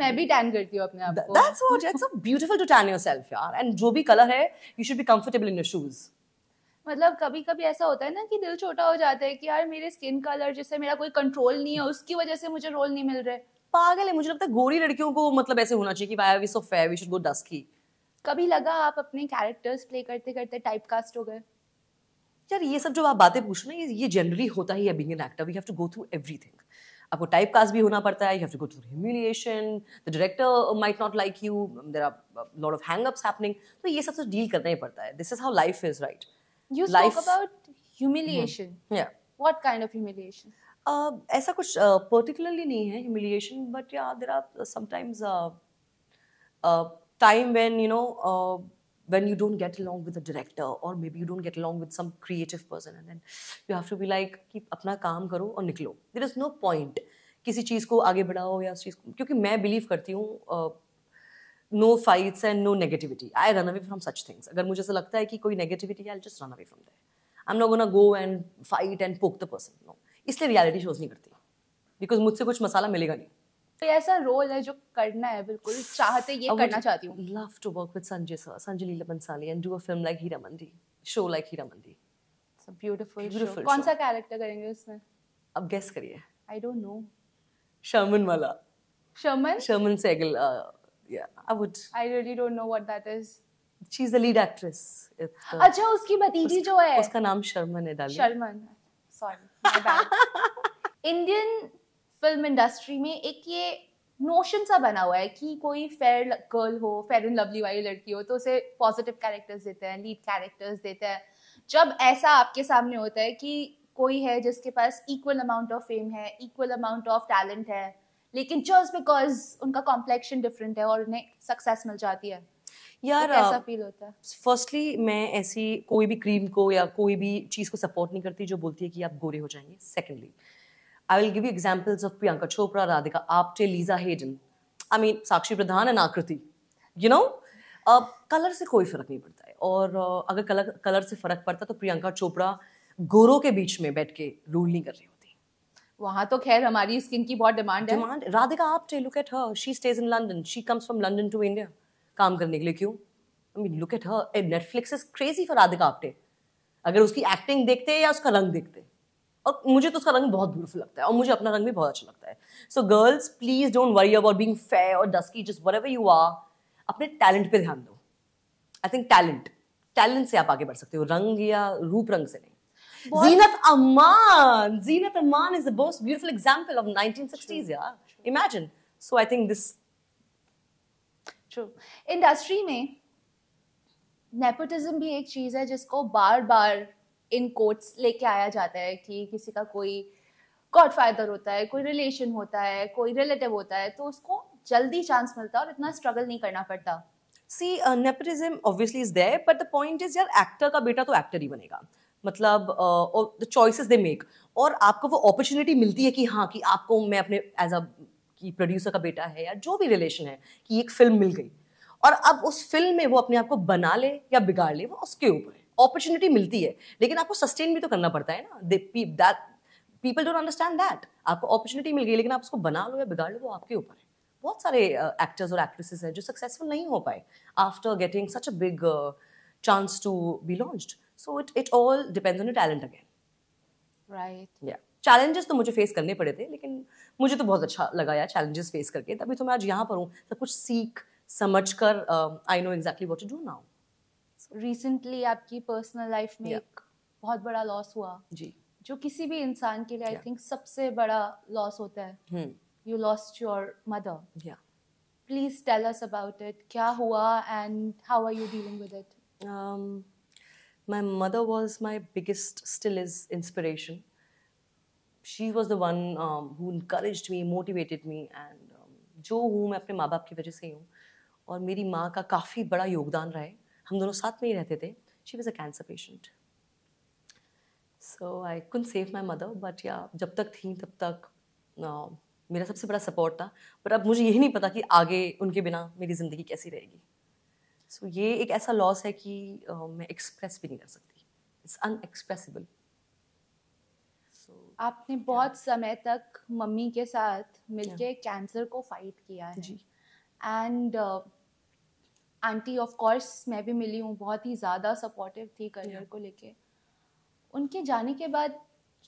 मैं भी टैन करती हूँ अपने आप को that's what it's a beautiful to tan yourself यार एंड जो भी कलर है you should be comfortable in your shoes मतलब कभी कभी ऐसा होता है ना कि दिल छोटा हो जाता है कि यार मेरे स्किन कलर जैसे मेरा कोई कंट्रोल नहीं है उसकी वजह से मुझे रोल नहीं मिल रहे पागल है मुझे लगता है गोरी लड़कियों को मतलब ऐसे होना चाहिए कि why are we so fair we should go dusky कभी लगा आप अपने कैरेक्टर्स प्ले करते करते टाइप कास्ट हो गए यार ये सब जो आप बातें पूछ रहे हैं ये जनरली होता ही है being an actor we have to go through everything आपको टाइप कास्ट भी होना पड़ता है you have to go through humiliation the director might not like you there are lot of hang ups happening तो ये सब डील तो करना ही पड़ता है this is how life is right you life about humiliation या what kind of humiliation Uh, ऐसा कुछ पर्टिकुलरली uh, नहीं है humiliation but yeah there are sometimes time when you know uh, when you don't get along with a director or maybe you don't get along with some creative person and then you have to be like कि अपना काम करो और निकलो देर इज़ नो पॉइंट किसी चीज़ को आगे बढ़ाओ या उस चीज़ को क्योंकि मैं बिलीव करती हूँ no fights and no negativity I run away from such things अगर मुझे ऐसा लगता है कि कोई negativity I just run away from that I am not gonna go and fight and poke the person no इसलिए रियलिटी शोज नहीं करती बिकॉज मुझसे कुछ मसाला मिलेगा नहीं तो ऐसा रोल है जो करना है बिल्कुल चाहते ये करना चाहती हूँ love to work with Sanjay sir Sanjay Leela Bhansali and do a film like Heera Mandi show like Heera Mandi beautiful कौन सा कैरेक्टर करेंगे उसमें अब गेस करिए आई डोंट नो शर्मन वाला शर्मन शर्मन सेगल या I would I really don't know what that is she is the lead actress अच्छा उसकी भतीजी जो है उसका नाम शर्मन है डाली Sharmin sorry my bad Indian film industry में एक ये नोशन सा बना हुआ है कि कोई फेयर गर्ल हो फेयर एंड लवली वाली लड़की हो तो उसे पॉजिटिव कैरेक्टर्स देते हैं लीड कैरेक्टर्स देते हैं जब ऐसा आपके सामने होता है कि कोई है जिसके पास इक्वल अमाउंट ऑफ फेम है इक्वल अमाउंट ऑफ टैलेंट है लेकिन जस्ट बिकॉज उनका कॉम्प्लेक्शन डिफरेंट है और उन्हें सक्सेस मिल जाती है तो यार तो कैसा फील होता है फर्स्टली मैं ऐसी कोई भी क्रीम को या कोई भी चीज़ को सपोर्ट नहीं करती जो बोलती है कि आप गोरे हो जाएंगे secondly I will give you examples of Priyanka Chopra, Radhika Apte, Lisa Hayden. I mean, Sakshi Pradhan and Akriti. You know, uh, colour से कोई फ़र्क नहीं पड़ता है और uh, अगर कलर कलर से फ़र्क पड़ता तो प्रियंका चोपड़ा गोरों के बीच में बैठ के रूल नहीं कर रही होती वहाँ तो खैर हमारी स्किन की बहुत डिमांड है demand Radhika Apte look at her she stays in London she comes from London to India काम करने के लिए क्यों I mean look at her Netflix is crazy for Radhika Apte अगर उसकी एक्टिंग देखते या उसका रंग देखते और मुझे तो उसका रंग बहुत ब्यूटीफुल लगता है और मुझे अपना रंग भी बहुत अच्छा लगता है so girls please don't worry about being fair और dusky just were you are अपने टैलेंट पे ध्यान दो आई थिंक टैलेंट टैलेंट से आप आगे बढ़ सकते हो रंग या रूप रंग से नहीं Zeenat Aman Zeenat Aman is the most beautiful example of nineteen yeah. Imagine. So I think this. True. Industry में नेपोटिज्म भी एक चीज है जिसको बार बार इन कोट्स लेके आया जाता है कि किसी का कोई गॉड फादर होता है कोई रिलेशन होता है कोई रिलेटिव होता है तो उसको जल्दी चांस मिलता है और इतना स्ट्रगल नहीं करना पड़ता see nepotism obviously is there but the point is यार एक्टर का बेटा तो एक्टर ही बनेगा मतलब द चॉइसेस दे मेक और आपको वो अपॉर्चुनिटी मिलती है कि हाँ कि आपको मैं अपने एज अ की प्रोड्यूसर का बेटा है या जो भी रिलेशन है कि एक फिल्म मिल गई और अब उस फिल्म में वो अपने आप को बना ले या बिगाड़ ले वो उसके ऊपर है अपॉर्चुनिटी मिलती है लेकिन आपको सस्टेन भी तो करना पड़ता है ना that people don't understand that आपको अपॉर्चुनिटी मिल गई लेकिन आप उसको बना लो या बिगाड़ लो वो आपके ऊपर है बहुत सारे एक्टर्स और एक्ट्रेसेस हैं जो सक्सेसफुल नहीं हो पाए after getting such a big chance to be launch so it it all depends on talent again right या चैलेंजेस तो मुझे फेस करने पड़े थे लेकिन मुझे तो बहुत अच्छा लगा यार चैलेंजेस फेस करके तभी तो मैं आज यहाँ पर हूँ सब कुछ सीख समझ कर I know exactly what to do now recently आपकी पर्सनल लाइफ में yeah. एक बहुत बड़ा लॉस हुआ जी जो किसी भी इंसान के लिए आई yeah. थिंक सबसे बड़ा लॉस होता है you lost your mother please tell us about it क्या हुआ and how are you dealing with it my mother was my biggest still is inspiration she was the one who encouraged me motivated me and जो हूँ मैं अपने माँ बाप की वजह से ही हूँ और मेरी माँ का काफ़ी बड़ा योगदान रहा है हम दोनों साथ में ही रहते थे she was a cancer patient so I couldn't save my mother but या जब तक थी तब तक uh, मेरा सबसे बड़ा सपोर्ट था पर अब मुझे यही नहीं पता कि आगे उनके बिना मेरी ज़िंदगी कैसी रहेगी सो ये एक ऐसा लॉस है कि uh, मैं एक्सप्रेस भी नहीं कर सकती इट्स अनएक्सप्रेसिबल आपने बहुत समय तक मम्मी के साथ मिलके कैंसर को फाइट किया है जी एंड आंटी ऑफ कोर्स मैं भी मिली हूँ बहुत ही ज़्यादा सपोर्टिव थी करियर yeah. को लेके उनके जाने के बाद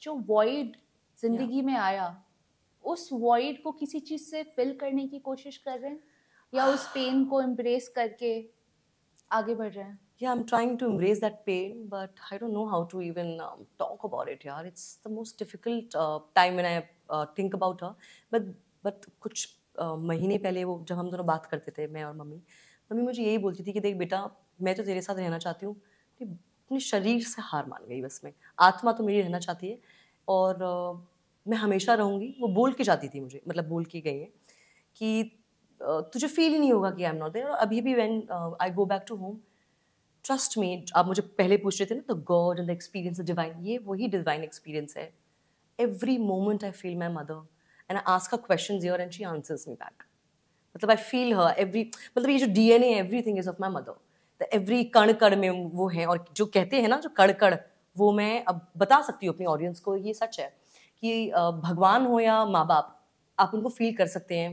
जो वॉइड जिंदगी yeah. में आया उस वॉइड को किसी चीज़ से फिल करने की कोशिश कर रहे हैं या उस पेन को एम्ब्रेस करके आगे बढ़ रहे हैं yeah i'm trying to embrace that pain but i don't know how to even um, talk about it yaar it's the most difficult uh, time when i uh, think about her but but कुछ uh, महीने पहले वो जब हम दोनों बात करते थे मैं और मम्मी मम्मी मुझे यही बोलती थी कि देख बेटा मैं तो तेरे साथ रहना चाहती हूँ अपने शरीर से हार मान गई बस मैं आत्मा तो मेरी रहना चाहती है और आ, मैं हमेशा रहूँगी वो बोल के जाती थी मुझे मतलब बोल के गई है कि तुझे फील ही नहीं होगा कि आई एम नॉट देर और अभी भी when I go back to home trust me आप मुझे पहले पूछ रहे थे ना the God and the experience divine ये वही डिवाइन एक्सपीरियंस है every moment I feel my mother and I ask question your and she answers me back मतलब आई फील हर एवरी मतलब ये जो D N everything is of my mother every कण कण में वो है और जो कहते हैं ना जो कण कण वो मैं अब बता सकती हूँ अपनी ऑडियंस को ये सच है कि भगवान हो या माँ बाप आप उनको फील कर सकते हैं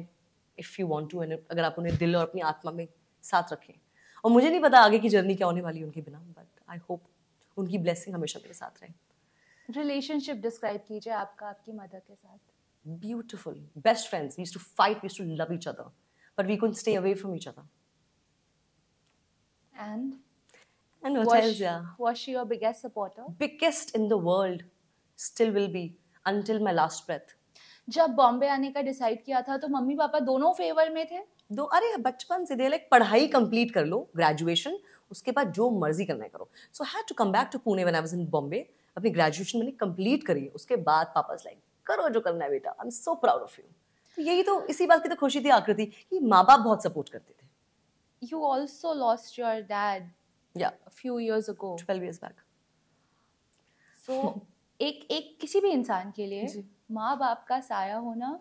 इफ़ यू वॉन्ट टू अगर आप उन्हें दिल और अपनी आत्मा में साथ रखें और मुझे नहीं पता आगे की जर्नी क्या होने वाली है उनके बिना बट आई होप उनकी ब्लेसिंग हमेशा मेरे साथ रहे रिलेशनशिप डिस्क्राइब कीजिए आपका आपकी मदर के साथ beautiful best friends used to fight to love each other but we couldn't stay away from each other. And? And hotels, was she, yeah. Was she your biggest supporter? Biggest in the world. Still will be. Until my last breath. जब बॉम्बे आने का डिसाइड किया था तो मम्मी पापा दोनों फेवर में थे दो अरे बचपन से दे लाइक पढ़ाई कंप्लीट कर लो ग्रेजुएशन उसके बाद जो मर्जी करना है करो so had to come back to Pune when I was in Bombay अपनी ग्रेजुएशन मैंने कंप्लीट करी उसके बाद पापा लाइक करो जो करना है बेटा I am so proud of you तो यही तो इसी बात की तो खुशी थी आकृति कि माँ बाप बहुत सपोर्ट करते थे you also lost your dad few years ago twelve years back so एक एक किसी भी इंसान के लिए माँ बाप का साया होना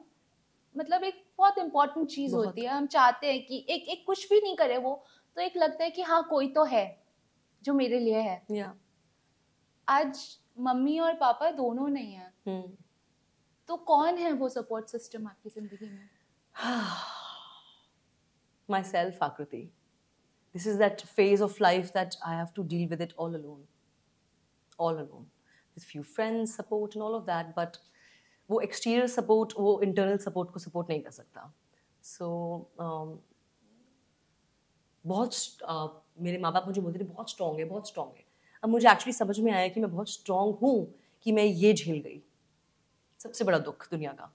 मतलब एक बहुत इम्पोर्टेंट चीज होती है हम चाहते हैं कि एक एक कुछ भी नहीं करे वो तो एक लगता है कि हाँ कोई तो है जो मेरे लिए है yeah. आज मम्मी और पापा दोनों नहीं है hmm. तो कौन है वो सपोर्ट सिस्टम आपकी जिंदगी में myself Akriti this is that phase of life that I have to deal with it all alone all alone with few friends support in all of that but वो एक्सटीरियर सपोर्ट वो इंटरनल सपोर्ट को सपोर्ट नहीं कर सकता सो so, um, बहुत uh, मेरे माँ बाप मुझे बोलते थे बहुत स्ट्रांग है बहुत स्ट्रांग है अब मुझे एक्चुअली समझ में आया कि मैं बहुत स्ट्रांग हूँ कि मैं ये झेल गई सबसे बड़ा दुख दुनिया का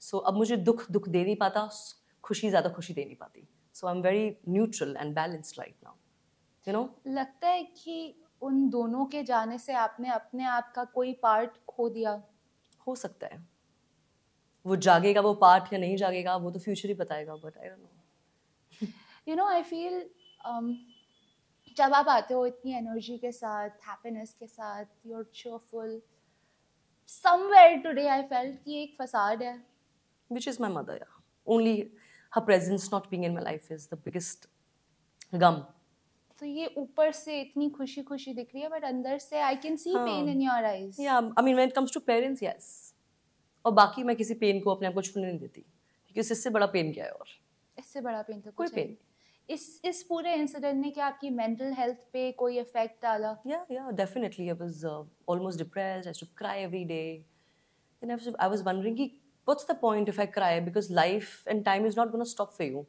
सो so, अब मुझे दुख दुख दे नहीं पाता खुशी ज़्यादा खुशी दे नहीं पाती so I am very neutral and balanced right now you know लगता है कि उन दोनों के जाने से आपने अपने आप का कोई पार्ट खो दिया हो सकता है वो जागेगा वो पार्ट या नहीं जागेगा वो तो फ्यूचर ही बताएगा but I don't know you know I feel जब आप आते हो इतनी एनर्जी के साथ हैप्पीनेस के साथ you are cheerful somewhere today I felt कि एक फसाद है. Which is my mother, yeah. Only her presence not being in my life is the biggest gum. तो ये ऊपर से इतनी खुशी खुशी दिख रही है बट अंदर से I can see pain in your eyes या I mean when it comes to parents yes और बाकी मैं किसी पेन को अपने आप को छूने नहीं देती क्योंकि इससे बड़ा पेन क्या है और इससे बड़ा पेन तो कोई पेन इस इस पूरे इंसिडेंट ने क्या आपकी मेंटल हेल्थ पे कोई इफेक्ट डाला या या definitely I was almost depressed I to cry every day then I I was wondering कि what's the point if I cry because life and time is not gonna stop for you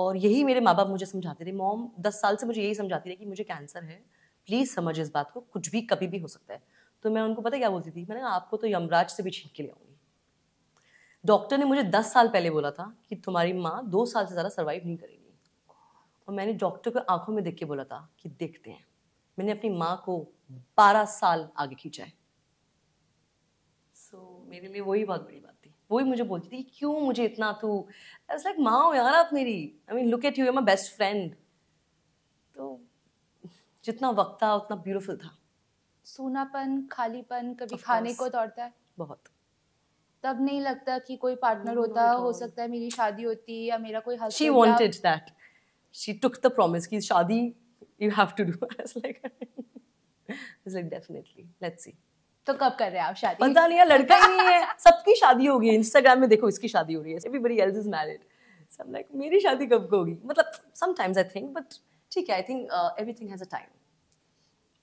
और यही मेरे माँ बाप मुझे समझाते थे मॉम दस साल से मुझे यही समझाती थी कि मुझे कैंसर है प्लीज़ समझ इस बात को कुछ भी कभी भी हो सकता है तो मैं उनको पता क्या बोलती थी मैंने आपको तो यमराज से भी छीन के ले आऊँगी डॉक्टर ने मुझे दस साल पहले बोला था कि तुम्हारी माँ दो साल से ज़्यादा सर्वाइव नहीं करेगी और मैंने डॉक्टर को आंखों में देख के बोला था कि देखते हैं मैंने अपनी माँ को बारह साल आगे खींचा है सो so, मेरे लिए वही बहुत बड़ी बात थी वही मुझे बोलती थी क्यों मुझे इतना तू आई लाइक माँ हो यार आप मेरी I mean look at you my best friend तो जितना वक्त था उतना ब्यूटिफुल था सोनापन खालीपन कभी खाने को दौड़ता है बहुत तब नहीं लगता कि कोई पार्टनर oh होता हो सकता है मेरी शादी होती या मेरा कोई husband she wanted that she took the promise ki shadi you have to do i was like i was like definitely let's see तो कब कर रहे हैं आप शादी पता नहीं है लड़का ही नहीं है सबकी शादी होगी इंस्टाग्राम में देखो इसकी शादी हो रही है everybody else is married so I like मेरी शादी कब होगी मतलब समटाइम्स आई थिंक बट ठीक है I think everything has a time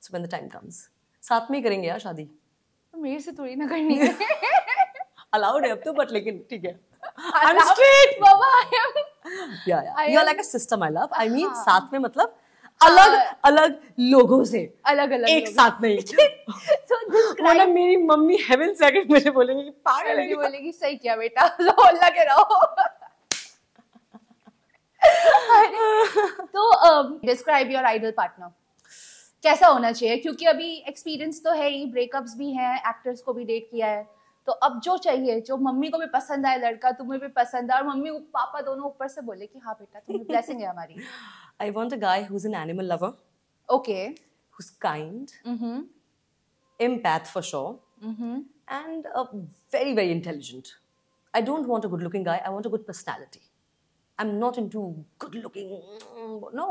so when the time comes साथ में ही करेंगे यार शादी तो मेरे से थोड़ी ना करनी है अलाउड है अब तो बट लेकिन ठीक है आई एम स्ट्रेट बाबा आई एम या या you are like a system I love I mean साथ में मतलब अलग हाँ। अलग लोगों से अलग अलग एक साथ नहीं so describe... मेरी मम्मी हेवन सेकंड मुझे बोलेंगे पागल है बोलेगी सही किया बेटा तो लगे रहो तो डिस्क्राइब योर आइडल पार्टनर कैसा होना चाहिए क्योंकि अभी एक्सपीरियंस तो है ही ब्रेकअप्स भी हैं एक्टर्स को भी डेट किया है तो अब जो चाहिए जो मम्मी को भी पसंद आए लड़का तुम्हें भी पसंद आए और मम्मी पापा दोनों ऊपर से बोले कि हाँ बेटा तुम्हें ब्लेसिंग है हमारी I want a guy who an animal lover okay who kind empath for sure and very very intelligent I don't want a good looking guy I want a good personality I am not too good looking no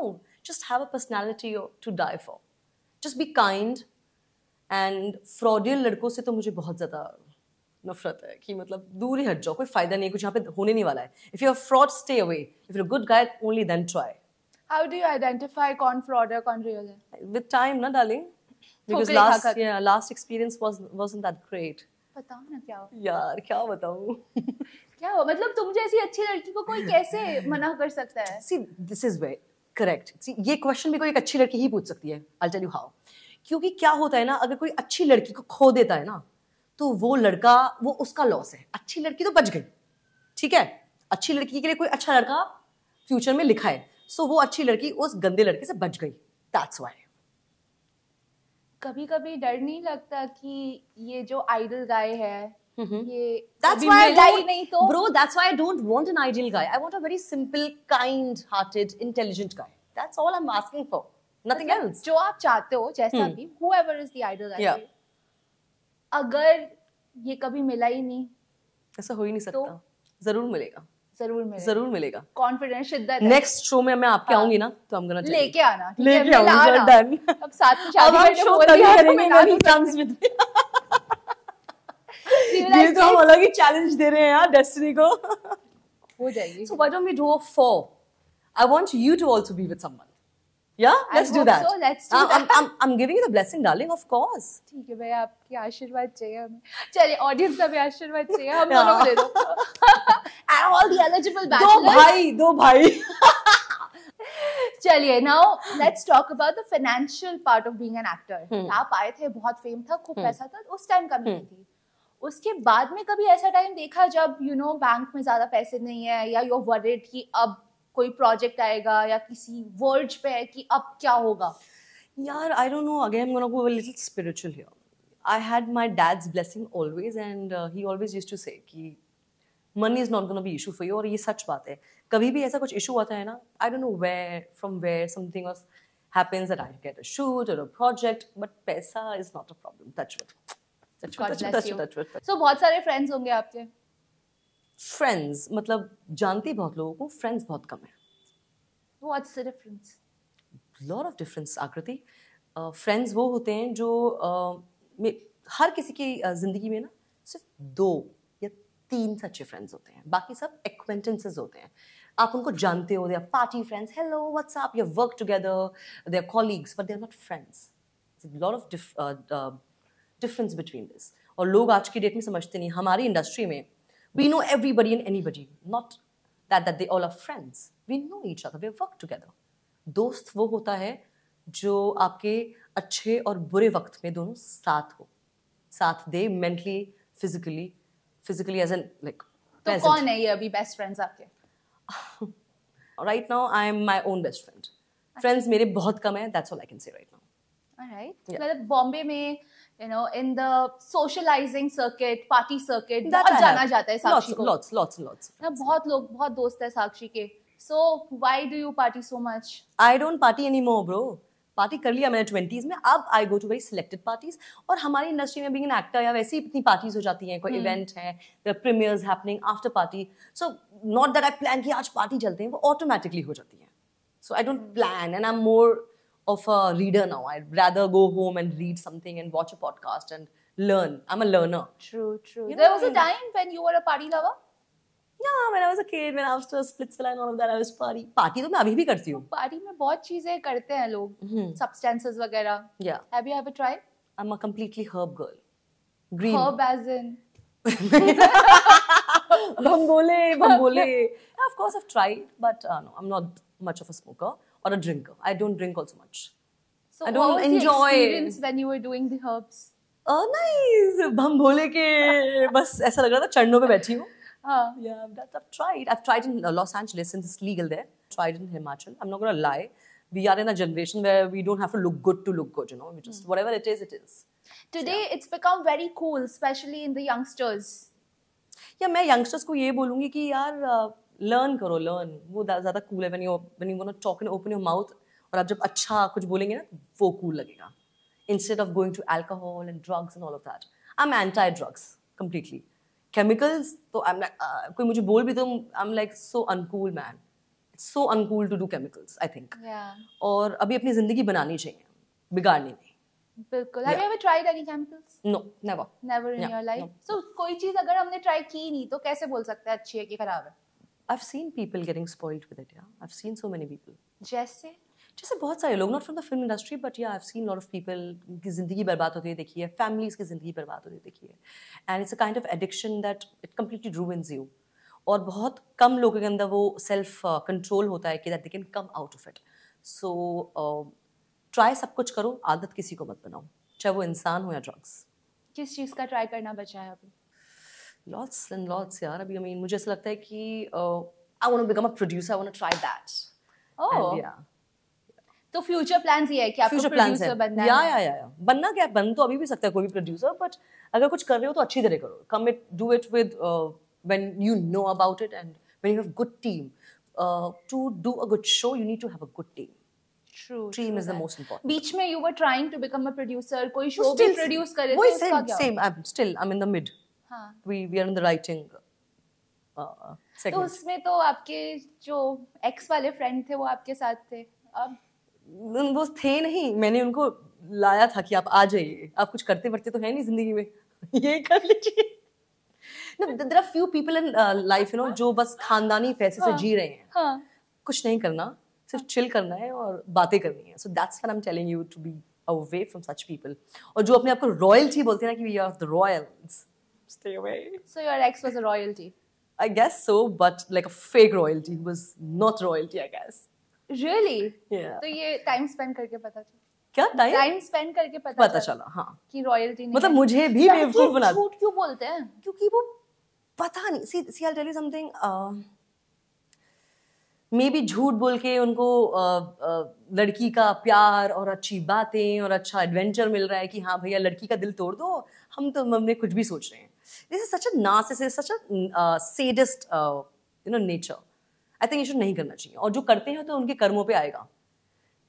just have a personality to die for. Just be kind. And fraudulent लड़कों से तो मुझे बहुत ज़्यादा नफरत है कि मतलब दूर ही हट जाओ कोई फायदा नहीं कुछ यहाँ पे होने नहीं वाला है if you fraud stay away if you good guy only then try how do you identify कौन फ्रॉड है कौन रियल है विद टाइम ना डार्लिंग बिकॉज लास्ट या last experience was wasn't that great बताओ ना क्या हो यार क्या बताऊं क्या हो मतलब तुम जैसी अच्छी लड़की को कोई कैसे मना कर सकता है see this is very correct see ये क्वेश्चन भी कोई एक अच्छी लड़की ही पूछ सकती है आई टेल यू हाउ क्योंकि क्या होता है ना अगर कोई अच्छी लड़की को खो देता है ना तो वो लड़का वो उसका लॉस है अच्छी लड़की तो बच गई ठीक है अच्छी लड़की के लिए कोई अच्छा लड़का फ्यूचर में लिखा है सो वो अच्छी लड़की उस गंदे लड़के से बच गई दैट्स वाई कभी कभी डर नहीं लगता कि ये जो आइडल गाय है जो आप चाहते हो जैसा हम्म। भी अगर ये कभी मिला ही नहीं ऐसा हो ही नहीं तो सकता तो, जरूर मिलेगा जरूर मिलेगा जरूर मिलेगा कॉन्फिडेंस शिद्दत नेक्स्ट शो में मैं आपके हाँ। आऊंगी ना तो हम गना लेके आना लेके आऊंगी डन अब साथ में शादी अब शो तभी करेंगे when he comes with me ये तो हम अलग ही चैलेंज दे रहे हैं यार डेस्टिनी को हो जाएगी so why don't we do a for I want you to also be with someone Yeah, let's do that. So, let's do I'm, uh, that. I'm, I'm, I'm giving you the blessing, darling. Of course. ठीक है भाई आपकी आशीर्वाद चाहिए हमें चलिए audience का भी आशीर्वाद चाहिए हम दोनों को दे दो And all the eligible bachelors. दो भाई दो भाई चलिए now let's talk about the financial part of being an actor आप आए थे बहुत फेम था खूब hmm. पैसा था तो उस टाइम कमी नहीं थी उसके बाद में कभी ऐसा टाइम देखा जब यू नो बैंक में ज्यादा पैसे नहीं है या यू वरिड कि अब कोई प्रोजेक्ट आएगा या किसी वर्ज पे है कि अब क्या होगा यार I don't know again gonna go a little spiritual here I had my dad's blessing always and he always used to say कि money is not gonna be issue for you और ये सच बात है कभी भी ऐसा कुछ इशू आता है ना I don't know where from where something of happens that I get a shoot or a project, but paisa is not a problem. Touch wood. Touch wood, God touch bless wood, So बहुत सारे friends होंगे आपके फ्रेंड्स मतलब जानती बहुत लोगों को फ्रेंड्स बहुत कम है what's the difference lot of difference Akriti friends वो होते हैं जो uh, हर किसी की ज़िंदगी में ना सिर्फ दो या तीन सच्चे फ्रेंड्स होते हैं बाकी सब एक्वेंटेंसेज होते हैं आप उनको जानते हो या पार्टी फ्रेंड्स हेलो व्हाट्सअप या work together they are colleagues but they are not friends lot of difference between this और लोग आज की डेट में समझते नहीं हमारी इंडस्ट्री में We know everybody and anybody, not that, that they all are friends. We know each other, we work together. दोस्त वो होता है जो आपके अच्छे और बुरे वक्त में दोनों साथ हो साथ दे mentally physically physically as an like तो कौन है ये अभी बेस्ट फ्रेंड्स आपके right now I am my own best friend friends मेरे बहुत कम है that's all I can say right now alright मतलब बॉम्बे में you know, in the socializing circuit, party circuit, That बहुत I जाना have. जाता है साक्षी lots, को lots, lots, lots. ना बहुत लोग बहुत दोस्त है साक्षी के so why do you party so much I don't party anymore, bro. Party कर लिया मैंने ट्वेंटीज में अब I go to very selected parties और हमारी इंडस्ट्री में बिंग एन एक्टर या वैसे ही इतनी पार्टीज हो जाती हैं कोई इवेंट हम्म। है premieres happening after party so not that I plan कि आज पार्टी चलते हैं वो ऑटोमेटिकली हो जाती है so I don't plan and I am more of a reader now. I'd rather go home and read something and watch a podcast and learn. I'm a learner. True, true. You there know, was a time when you were a party lover? Yeah, when I was a kid, when I was to Splitsville and all of that, I was party. Party Do मैं अभी भी करती हूँ. Party में बहुत चीजें a हैं लोग. Substances वगैरह. Yeah. Have you ever tried? I'm a completely herb girl. Green. Herb as in. bambole, bambole. yeah, of course, I've tried, but uh, no, I'm not much of a smoker or a drinker. I don't drink also much. So I don't what was enjoy. experience when you were doing the herbs? Oh, nice. हम भोले के बस ऐसा लग रहा था चरणों पे बैठी हूँ. yeah, I've tried. I've tried in Los Angeles since it's legal there. Tried in Himachal. I'm not gonna lie. We are in a generation where we don't have to look good to look good. You know, we just hmm. whatever it is, it is. Today, yeah. it's become very cool, especially in the youngsters. Yeah, मैं youngsters को ये बोलूँगी कि यार uh, लर्न करो लर्न वो ज़्यादा कूल है when you when you want talk and open your mouth और आप जब अच्छा कुछ बोलेंगे ना वो कूल लगेगा instead of going to alcohol and drugs and all of that I am anti drugs completely chemicals तो आई एम लाइक कोई मुझे बोल भी तो I am like so uncool man it's so uncool to do chemicals I think और अभी अपनी ज़िंदगी बनानी चाहिए बिगाड़नी नहीं बिल्कुल have you ever tried any chemicals no never never in your life so कोई चीज अगर हमने ट्राई की नहीं तो कैसे बोल सकते हैं अच्छी है कि खराब है I've seen people getting spoiled with it. Yeah, I've seen so many people. जैसे जैसे बहुत सारे लोग not from the film industry but या I seen lot of people की ज़िंदगी बर्बाद होती है देखी है फैमिलीज़ की ज़िंदगी बर्बाद होती देखी है and it's a kind of addiction that it completely ruins you और बहुत कम लोगों के अंदर वो सेल्फ कंट्रोल uh, होता है कि that they can come out of it so try सब कुछ करो आदत किसी को मत बनाओ चाहे वो इंसान हो या ड्रग्स किस चीज़ का ट्राई करना बचा है अभी लॉट्स एंड लॉट्स यार अभी आई I mean, मुझे ऐसा लगता है कि I want become a producer I want try that तो फ्यूचर प्लान्स ये है कि आपको प्रोड्यूसर बनना या, या या या बनना क्या बन तो अभी भी सकता है कोई भी प्रोड्यूसर बट अगर कुछ कर रहे हो तो अच्छी तरह करो commit do it with when you know about it and when you have good team to do a good show you need to have a good team True, team true is the most important. बीच में you were trying to become a producer, कोई शो भी produce कर रहे थे, उसका क्या? Same, I'm still, I'm in the mid. We we are in the writing तो उसमें तो आपके जो एक्स वाले फ्रेंड थे वो आपके साथ थे अब वो थे नहीं मैंने उनको लाया था कि आप आ जाइए आप कुछ करते वरते तो है नहीं जिंदगी में ये कर लीजिए there are few people in life you know जो बस खानदानी पैसे से हाँ। जी रहे हैं हाँ। कुछ नहीं करना सिर्फ चिल करना है और बातें करनी है so that's I am telling you to be away from such people और जो अपने आप को रॉयल्टी बोलते हैं ना कि we are the royals stay away. So your ex was a royalty? I guess so, but like a fake royalty. He was not royalty, I guess. Really? Yeah. So तो ये time spend करके पता चला? क्या टाइम टाइम स्पेंड करके पता, पता चला, चला हाँ कि रॉयल्टी नहीं मतलब मुझे भी बेवकूफ बना झूठ क्यों बोलते हैं क्योंकि वो पता नहीं see see I tell you something maybe झूठ बोल के उनको uh, uh, लड़की का प्यार और अच्छी बातें और अच्छा एडवेंचर मिल रहा है कि हाँ भैया लड़की का दिल तोड़ दो हम तो हमने कुछ भी सोच रहे हैं this is such a narcissist such a sadist you know nature I think ये शुड नहीं करना चाहिए और जो करते हैं तो उनके कर्मों पे आएगा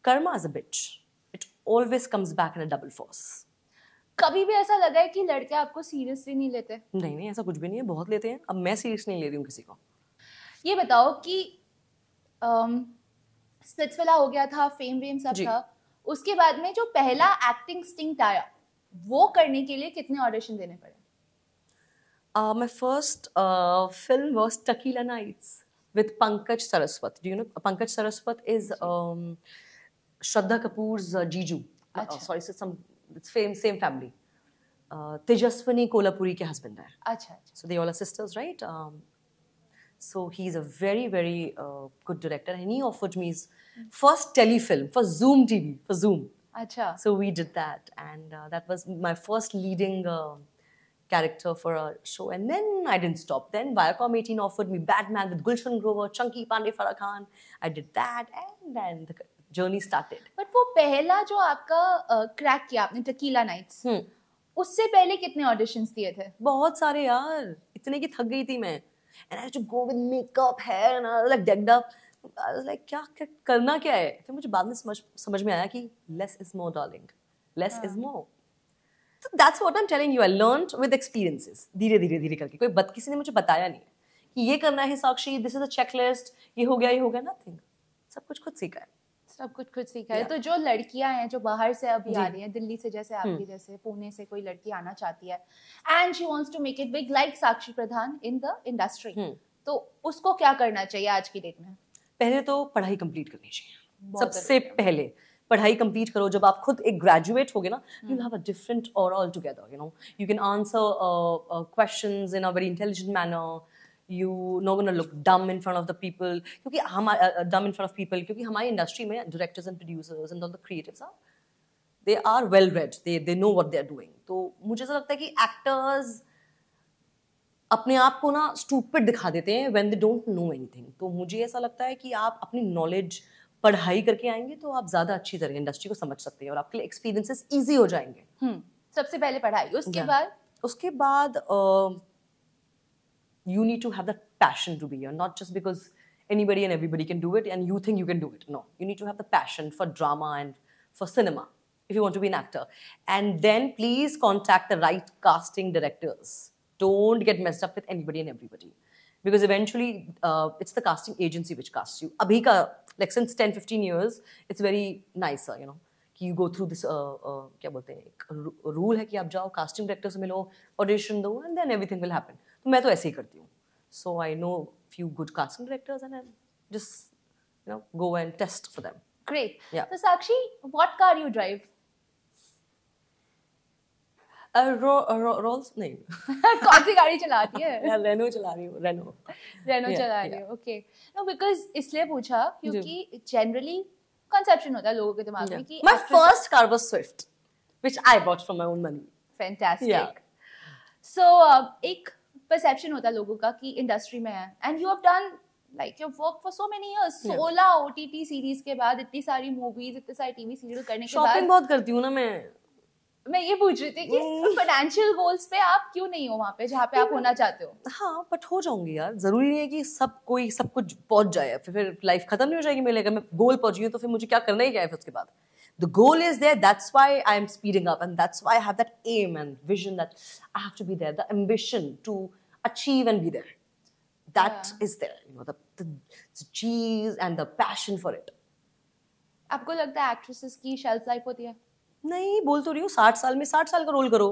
karma is a bitch it always comes back in a double force कभी भी ऐसा लगा है कि लड़के आपको सीरियसली नहीं लेते नहीं नहीं ऐसा कुछ भी नहीं है बहुत लेते हैं अब मैं सीरियस नहीं ले रही हूँ किसी को ये बताओ कि आ, um, हो गया था फेम वेम सब था उसके बाद में जो पहला एक्टिंग स्टिंग आया वो करने के लिए कितने ऑडिशन देने पड़े Uh, my first uh, film was Tequila Nights with Pankaj Saraswat. Do you know Pankaj Saraswat is um, Shraddha Kapoor's uh, Jiju. Uh, sorry, so some it's fame, same family. Uh, Tejaswani Kolapuri husband there. Achha, achha. So they all are sisters, right? Um, so he's a very, very uh, good director, and he offered me his first telefilm for Zoom TV, for Zoom. Achha. So we did that, and uh, that was my first leading. Uh, character for a show. And then I didn't stop. Then Viacom 18 offered me Batman with Gulshan Grover, Chunky Pandey Farah Khan. I did that, and then the journey started. But wo pehla jo aapka crack kiya aapne Tequila Nights. उससे पहले कितने ऑडिशंस दिए थे बहुत सारे यार इतने की थक गई थी मैं and I to go with makeup hair and I like decked up I was like क्या क्या करना क्या है फिर मुझे बाद में समझ समझ में आया कि less is more darling less is more तो that's what I am telling you I learn with experiences धीरे धीरे धीरे करके कोई बत किसी ने मुझे बताया नहीं कि ये करना है Sakshi this is a checklist ये हो गया ये हो गया नथिंग सब कुछ खुद सीखा है सब कुछ खुद सीखा yeah. है तो जो लड़कियां हैं जो बाहर से अभी आ रही हैं दिल्ली से जैसे हम्म। आपकी hmm. जैसे पुणे से कोई लड़की आना चाहती है and she wants to make it big like Sakshi Pradhan in the industry तो उसको क्या करना चाहिए आज की डेट में पहले तो पढ़ाई कंप्लीट करनी चाहिए सबसे पहले पढ़ाई कंप्लीट करो जब आप खुद एक ग्रेजुएट हो गए ना यू हैव अ डिफरेंट और altogether you know you can answer question in a very intelligent manner you know go look dumb in front of the people क्योंकि हम डम इन फ्रंट ऑफ पीपल क्योंकि हमारी इंडस्ट्री में directors and producers and all the creatives are they are well read they they know what they are doing तो मुझे ऐसा लगता है कि एक्टर्स अपने आप को ना स्टूपिड दिखा देते हैं when they don't know anything तो मुझे ऐसा लगता है कि आप अपनी नॉलेज पढ़ाई करके आएंगे तो आप ज्यादा अच्छी तरह इंडस्ट्री को समझ सकते हैं और आपके लिए एक्सपीरियंसेस ईजी हो जाएंगे हम्म, सबसे पहले पढ़ाई उसके बाद उसके बाद you need to have the passion to be not just because anybody and everybody can do it and you think you can do it no you need to have the passion for drama and for cinema if you want to be an actor and then please contact the right casting directors don't get messed up with anybody and everybody because eventually it's the casting agency which cast you अभी का like since 10 15 years it's very nice you know कि यू गो थ्रू दिस क्या बोलते हैं एक रूल है कि आप जाओ कास्टिंग डायरेक्टर से मिलो ऑडिशन दो and then everything will happen तो मैं तो ऐसे ही करती हूँ so I know few good casting directors and test for them Great. Yeah. So Sakshi, what car you drive? Rolls नहीं कौन सी गाड़ी चलाती है रेनो चला रही हूँ रेनो रेनो चला रही हूँ ओके नो बिकॉज इसलिए पूछा क्योंकि जनरली कंसेप्शन होता है लोगों के दिमाग में कि my first car was Swift which I bought from my own money fantastic so एक परसेप्शन होता है लोगों का कि इंडस्ट्री में है and you have done like you work for so many years 16 OTT series के बाद इतनी सारी मूवीज इतनी सारी टीवी सीरियल करने के बाद शॉपिंग बहुत करती हूं ना मैं मैं ये पूछ रही थी कि फाइनेंशियल गोल्स पे आप क्यों नहीं हो वहाँ पे जहाँ पे आप होना चाहते हो हाँ बट हो जाऊंगी यार जरूरी नहीं है कि सब कोई सब कुछ पहुंच जाए फिर फिर लाइफ खत्म नहीं हो जाएगी मेरे अगर मैं गोल पहुंची हूँ तो फिर मुझे क्या करना ही क्या है उसके बाद the goal is there that's why I am speeding up and that's why I have that aim and vision that I have to be there the ambition to achieve and be there that is there you know the चीज and the passion for it आपको लगता है एक्ट्रेसेस की शेल्फ लाइफ होती है नहीं बोल तो रही हूँ साठ साल में साठ साल का रोल करो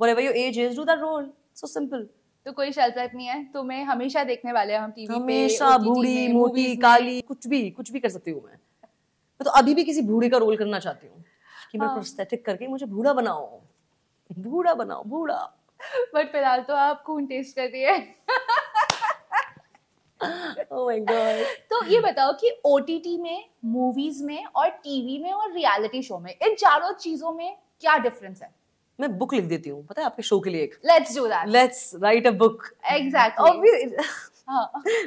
whatever your age is do that role so simple तो कोई शेल्फ लाइफ नहीं है तुम्हें हमेशा देखने वाले हैं हम टीवी हमेशा बूढ़ी मोटी काली कुछ भी कुछ भी कर सकती हूँ मैं मैं तो अभी भी किसी बूढ़े का रोल करना चाहती हूँ कि मैं प्रोस्थेटिक हाँ। करके मुझे बूढ़ा बनाओ बूढ़ा बनाओ बूढ़ा बट फिलहाल तो आप खून टेस्ट कर रही है oh my God. तो ये बताओ कि ओ टी टी में मूवीज में और टीवी में और रियलिटी शो में इन चारों चीजों में क्या डिफरेंस है मैं बुक लिख देती हूँ पता है आपके शो के लिए एक let's do that let's write a book exactly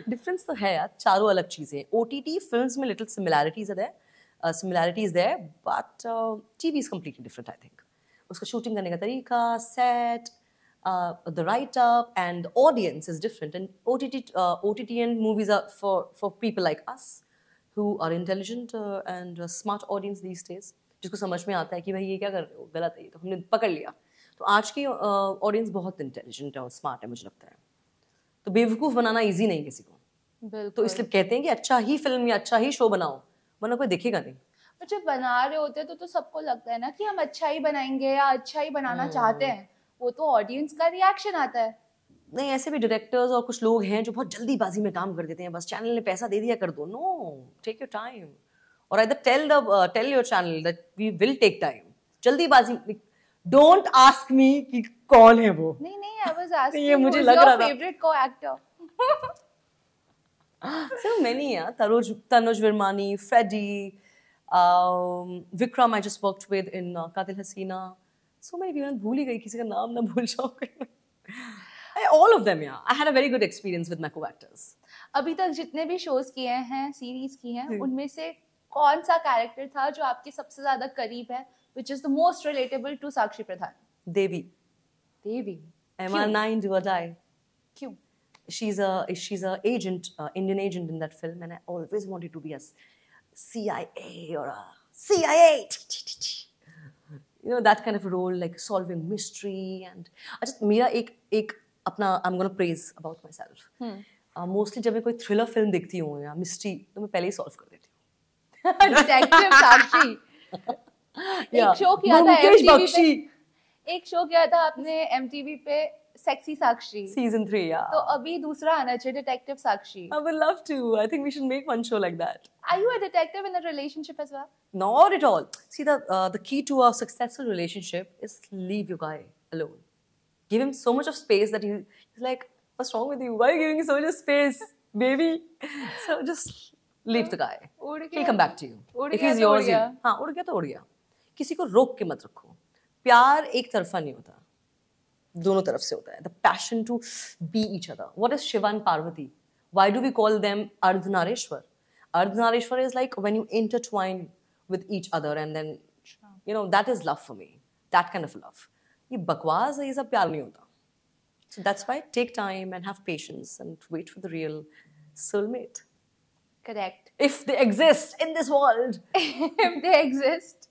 difference तो है यार चारों अलग चीजें ओ टी टी फिल्म में लिटिल सिमिलैरिटीज है सिमिलैरिटीज है but T V is completely different I think उसका शूटिंग करने का तरीका set uh, the write-up and the audience is different. And OTT, uh, OTT and movies are for, for people like us who are intelligent uh, and a smart audience these days. जिसको समझ में आता है कि भाई ये क्या कर रहे हो गलत है ये तो हमने पकड़ लिया तो आज की ऑडियंस uh, बहुत इंटेलिजेंट है और स्मार्ट है मुझे लगता है तो बेवकूफ़ बनाना इजी नहीं किसी को तो इसलिए कहते हैं कि अच्छा ही फिल्म या अच्छा ही शो बनाओ वरना कोई देखेगा नहीं जब बना रहे होते हैं तो, तो सबको लगता है ना कि हम अच्छा ही बनाएंगे या अच्छा ही बनाना हम्म। चाहते हैं वो तो ऑडियंस का रिएक्शन आता है नहीं ऐसे भी डायरेक्टर्स और कुछ लोग हैं जो बहुत जल्दीबाजी में काम कर देते हैं बस चैनल ने पैसा दे दिया कर दो नो टेक योर टाइम और I tell the tell your channel that we will take time जल्दीबाजी डोंट आस्क मी कि कौन है वो नहीं नहीं आई वाज आस्किंग ये मुझे लग रहा था फेवरेट को एक्टर सो मेनी यार Tanuj, Tanuj Virmani, Freddy Vikram I just worked with in Qatil Haseena so many people भूल ही गई किसी का नाम ना भूल जाओ all of them I had a very good experience with my actors अभी तक जितने भी शोज किए हैं सीरीज की हैं उनमें से कौन सा कैरेक्टर था जो आपके सबसे ज्यादा करीब है which is the most relatable to Sakshi Pradhan Devi Devi M R nine do I क्यों she is a she is a agent Indian agent in that film and I always wanted to be a CIA और a CIA you know that kind of role like solving mystery and अच्छा मेरा एक एक अपना I am gonna praise about myself mostly जब मैं कोई थ्रिलर फिल्म देखती हूँ या मिस्ट्री तो मैं पहले ही सॉल्व कर देती हूँ एक शो किया था एक शो किया था आपने एमटीवी पे सेक्सी साक्षी सीजन थ्री तो अभी दूसरा आना चाहिए detective Sakshi I would love to I think we should make one show like that are you a detective in a relationship as well not at all see the the key to a successful relationship is leave you guy alone give him so much of space that he is like what's wrong with you why giving so much space baby so just leave the guy he come back to you if he is yours हां उड़ गया तो उड़ गया किसी को रोक के मत रखो प्यार एक तरफा नहीं होता दोनों तरफ से होता है the passion to be each other what is and Parvati why do we call them Ardhanarishvara Ardhanarishvara is like when you intertwine with each other and then you know that is love for me that kind of love ये बकवास ये सब प्यार नहीं होता so that's why take time and have patience and wait for the real soulmate correct if they exist in this world if they exist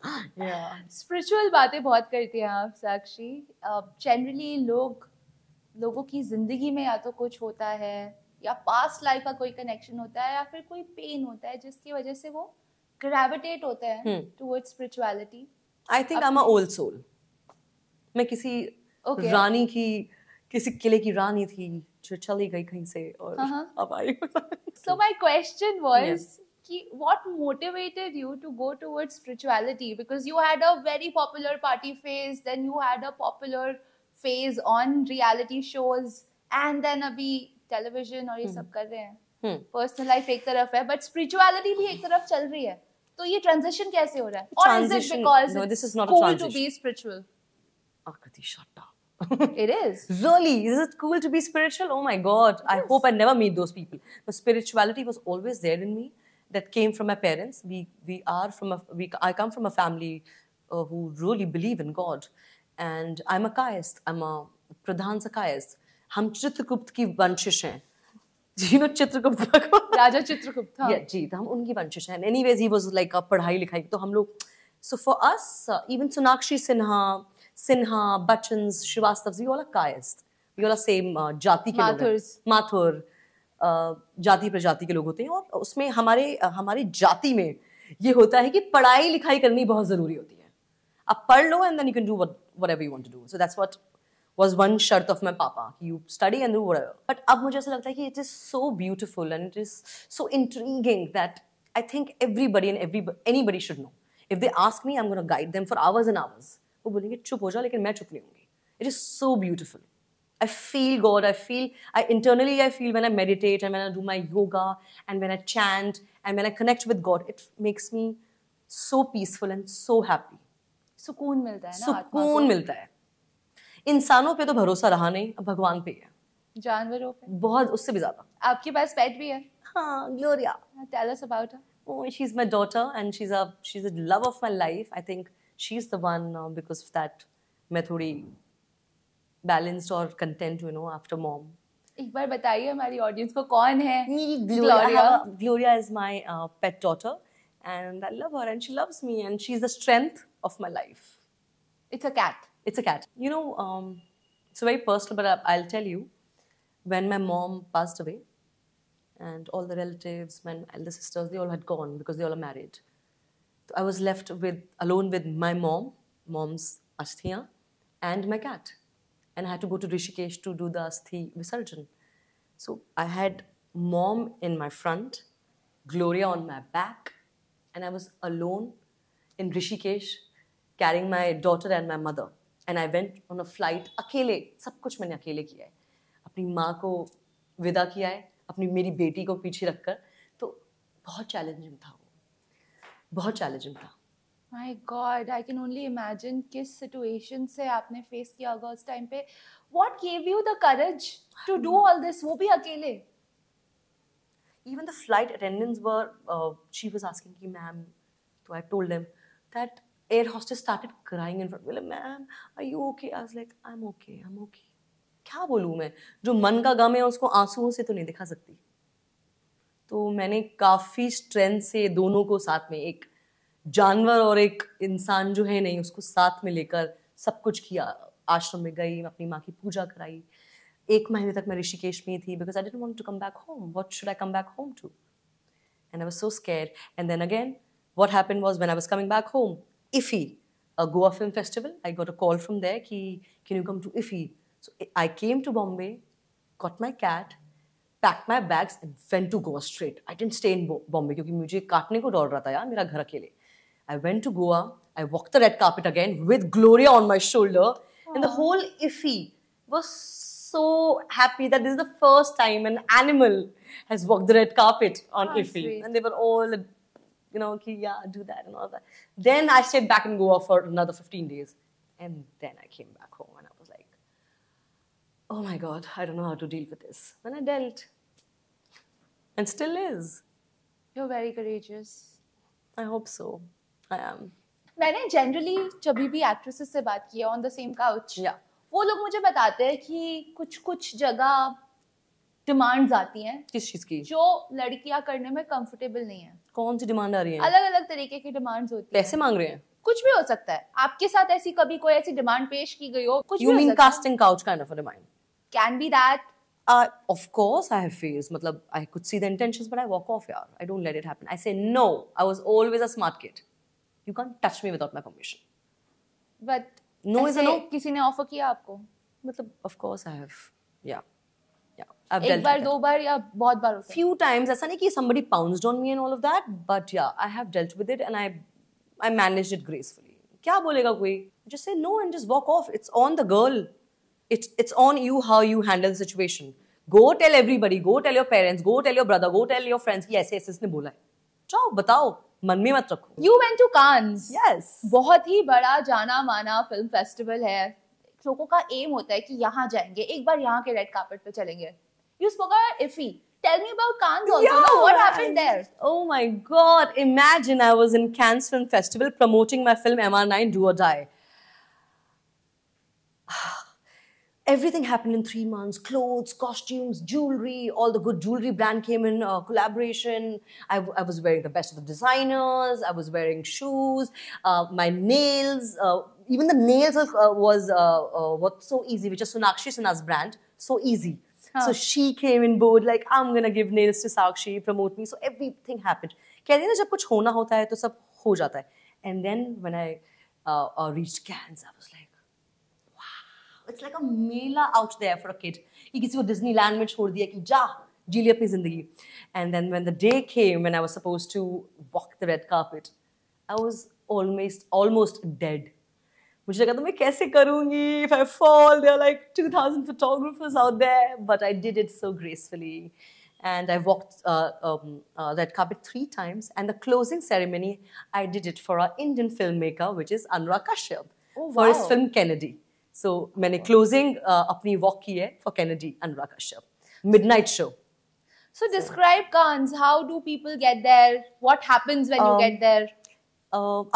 spiritual बातें बहुत करती हैं आप साक्षी जनरली uh, लोग लोगों की जिंदगी में या तो कुछ होता है या पास्ट लाइफ का कोई कनेक्शन होता है या फिर कोई पेन होता है जिसकी वजह से वो ग्रेविटेट होता है towards spirituality I think I am a old soul मैं किसी okay. रानी की किसी किले की रानी थी जो चली गई कहीं से और हाँ, हाँ। अब I so my question was कि what motivated you to go towards spirituality because you had a very popular party phase then you had a popular phase on reality shows and then अभी टेलीविजन और ये hmm. सब कर रहे हैं पर्सनल hmm. लाइफ एक तरफ है बट स्पिरिचुअलिटी भी एक तरफ चल रही है तो ये ट्रांजिशन कैसे हो रहा है और is it because no this is not a transition to be spiritual Aakriti shut it is. Really? Is it cool to be spiritual? Oh my God. Yes. I hope I never meet those people. But spirituality was always there in me. That came from my parents. We, we are from a, we, I come from a family uh, who really believe in God. And I'm a Kaist. I'm a Pradhan Sakayast. हम चित्रगुप्त की वंशिश हैं जी नो चित्रगुप्त राजा चित्रगुप्त था जी तो हम उनकी वंशिश हैं एनीवेज ही वाज लाइक पढ़ाई So तो हम लोग so for us even Sonakshi Sinha Sinha, Bachchans, Srivastava we all are Kayast. We all are same uh, जाति के Mathurs. माथुर जाति प्रजाति के लोग होते हैं और उसमें हमारे हमारी जाति में ये होता है कि पढ़ाई लिखाई करनी बहुत ज़रूरी होती है आप पढ़ लो and then you can do whatever you do so that's what was one शर्त ऑफ माई पापा कि you study and do what but अब मुझे ऐसा लगता है कि it is so beautiful and it is so intriguing that I think everybody and everybody should know if they ask me I am gonna guide them for hours and hours वो बोलेंगे चुप हो जाओ लेकिन मैं चुप नहीं होंगी it is so beautiful I feel God I feel I internally I feel when I meditate and when I do my yoga and when I chant and when I connect with God it makes me so peaceful and so happy सुकून मिलता है सुकून मिलता है इंसानों पे तो भरोसा रहा नहीं अब भगवान पे है जानवरों पे बहुत उससे भी ज्यादा आपके पास पेट भी है हाँ Gloria tell us about her oh she is my daughter and she is a she is a love of my life I think she's the one uh, because of that method balanced or content you know after mom ek bar bataiye hamari audience ko kaun hai me, gloria gloria is my uh, pet daughter and i love her and she loves me and she's the strength of my life it's a cat it's a cat you know um, it's very personal but i'll tell you when my mom passed away and all the relatives, my elder sisters, they all had gone because they all are married. I was left with alone with my mom, mom's asthiya, and my cat. And I had to go to Rishikesh to do the asthi visarjan. So I had mom in my front, Gloria on my back, and I was alone in Rishikesh carrying my daughter and my mother. And I went on a flight अकेले Sab कुछ मैंने अकेले किया है अपनी माँ को विदा किया है अपनी मेरी बेटी को पीछे रखकर तो बहुत challenging था बहुत चैलेंजिंग था my god I can only imagine किस सिचुएशन से आपने फेस किया होगा उस टाइम पे what gave you the courage to do all this वो भी अकेले even the flight attendants were she was asking कि मैम तो I told them that air hostess started crying in front ma'am I you okay I like I am okay I am okay क्या बोलूँ मैं जो मन का गम है उसको आंसुओं से तो नहीं दिखा सकती तो मैंने काफ़ी स्ट्रेंथ से दोनों को साथ में एक जानवर और एक इंसान जो है नहीं उसको साथ में लेकर सब कुछ किया आश्रम में गई अपनी माँ की पूजा कराई एक महीने तक मैं ऋषिकेश में थी because I didn't want to come back home what should I come back home to and I was so scare and then again what happen was when I was coming back home IFFI Goa film festival I got a call from there कि can you come to IFFI so I came to Bombay got my cat pack my bags and went to Goa straight I dent stay in Bombay क्योंकि मुझे काटने को डॉल रहा था यार मेरा घर अकेले I went to Goa I walk the red carpet again with Gloria on my shoulder and the whole IFFI was so happy that this is the first time an animal has walked the red carpet on oh, IFFY. And they were all, you know, okay, yeah, do that and all that. Then I stayed back in Goa for another 15 days. And then I came back home. oh my God, I don't know how to deal with this. When I dealt. And still is. You're very courageous. I hope so. I am. मैंने जनरली जब भी एक्ट्रेसेस से बात की है ऑन द सेम काउच वो लोग मुझे बताते हैं कि कुछ कुछ जगह डिमांड्स आती हैं किस चीज की जो लड़कियां करने में कंफर्टेबल नहीं है कौन सी डिमांड आ रही है अलग अलग तरीके की डिमांड्स होती पैसे है। मांग रहे हैं कुछ भी हो सकता है आपके साथ ऐसी कभी कोई ऐसी डिमांड पेश की गई हो कुछ you mean casting couch kind of demand can be that uh, of course I have fears. Matlab, I could see the intentions, but I walk off, yaar. I don't let it happen. I say, no, I was always a smart kid. You can't touch me without my permission. But no is a no. किसी ने offer किया आपको? मतलब of course I have. Yeah. Yeah. I've एक बार दो बार या बहुत बार Few times. ऐसा नहीं कि somebody pounced on me and all of that. But yeah, I have dealt with it and I I managed it gracefully. क्या बोलेगा कोई? Just say no and just walk off. It's on the girl. It's, it's on you how you handle the situation. Go tell everybody, go tell your parents, go tell your brother, go tell your friends, yes, yes, इसने बोला है. जाओ बताओ मन में मत रखो You went to Cannes. Yes. बहुत ही बड़ा जाना माना film festival है लोगों का aim होता है कि यहाँ जाएंगे एक बार यहाँ के red carpet पे चलेंगे spoke about IFFI Tell me about Cannes also. Yeah, no, what happened there? Oh my God! Imagine I was in Cannes Film Festival promoting my film MR9 Do or Die everything happened in three months clothes costumes jewelry all the good jewelry brand came in uh, collaboration I, was wearing the best of the designers i was wearing shoes uh, my nails uh, even the nails uh, was uh, uh, what so easy which is sunakshi suna's brand so easy huh. so she came in board like i'm gonna give nails to sakshi promote me so everything happened and then when i कुछ होना होता है तो सब हो it's like a mela out there for a kid कि किसी को डिज्नीलैंड में छोड़ दिया कि जा जी ली अपनी जिंदगी and then when the day came when I was suppose to walk the red carpet I was almost almost dead मुझे लगा था मैं कैसे करूंगी if I fall there like 2000 photographers out there but I did it so gracefully and I walked uh, um, uh, that carpet three times. And the closing ceremony, I did it for our Indian filmmaker, which is Anurag Kashyap, oh, wow. for his film Kennedy. So मैंने क्लोजिंग uh, अपनी वॉक की है for Kennedy Anurag Kashyap midnight show so describe cons how do people get there what happens when you get there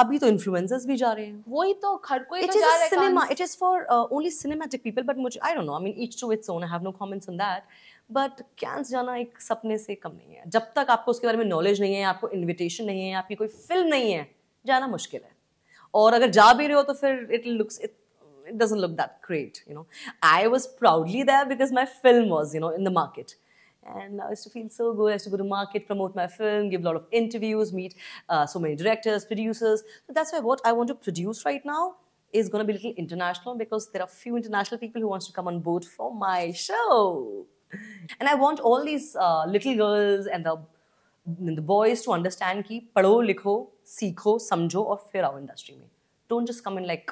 अभी तो इन्फ्लुएंसर्स भी जा रहे हैं वही तो हर कोई तो जा रहा है cinema it is for only cinematic people but मुझे I don't know I mean each to its own I have no comments on that but Cannes जाना एक सपने से कम नहीं है जब तक आपको उसके बारे में नॉलेज नहीं है आपको इनविटेशन नहीं है आपकी कोई फिल्म नहीं है जाना मुश्किल है और अगर जा भी रहे हो तो फिर it looks it it doesn't look that great, you know. I was proudly there because my film was, you know, in the market. And I used to feel so good. I used to go to market, promote my film, give a lot of interviews, meet uh, so many directors, producers. So that's why what I want to produce right now is going to be a little international because there are few international people who wants to come on board for my show. And I want all these uh, little girls and the, and the boys to understand ki padho, likho, seekho, samjho aur fir industry mein. Don't just come in like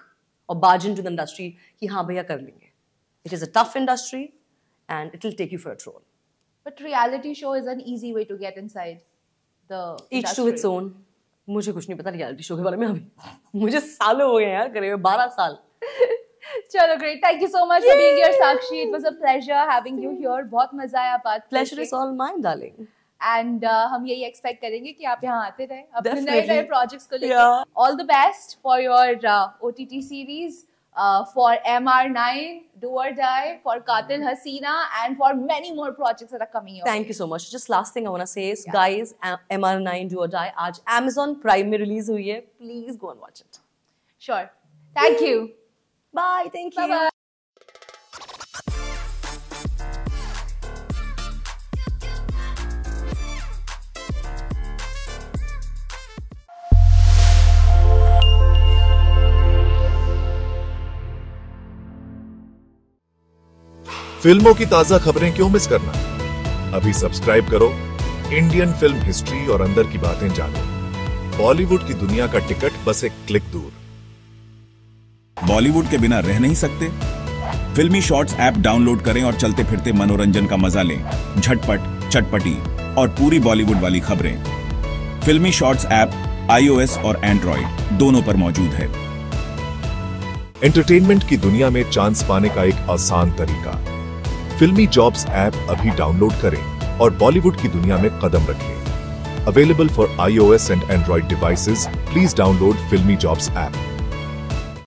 और बार्ज टू द इंडस्ट्री कि हाँ भैया कर लेंगे it is a tough industry and it will take you for it role but reality show is an easy way to get inside मुझे कुछ नहीं पता रियलिटी शो के बारे में अभी मुझे सालों हो गए यार करे हुए बारह साल चलो great thank you so much for being here Sakshi it was a pleasure having you here बहुत मजा आया बात pleasure is all mine darling and uh, हम यही एक्सपेक्ट करेंगे कि आप यहाँ आते रहे अपने नए नए प्रोजेक्ट्स को लेकर all the best for your O T T series for M R nine do or die for Katil Haseena and for many more project are coming thank you so much just last thing I want to say guys M R nine do or die आज Amazon प्राइम में रिलीज हुई है please go and watch it sure thank you bye thank you फिल्मों की ताजा खबरें क्यों मिस करना अभी सब्सक्राइब करो इंडियन फिल्म हिस्ट्री और अंदर की बातें जानो बॉलीवुड की दुनिया का टिकट बस एक क्लिक दूर बॉलीवुड के बिना रह नहीं सकते फिल्मी शॉर्ट्स ऐप डाउनलोड करें और चलते फिरते मनोरंजन का मजा लें झटपट चटपटी और पूरी बॉलीवुड वाली खबरें फिल्मी शॉर्ट्स ऐप आईओएस और एंड्रॉइड दोनों पर मौजूद है एंटरटेनमेंट की दुनिया में चांस पाने का एक आसान तरीका फिल्मी जॉब्स ऐप अभी डाउनलोड करें और बॉलीवुड की दुनिया में कदम रखें available for iOS and Android devices please download फिल्मी जॉब्स ऐप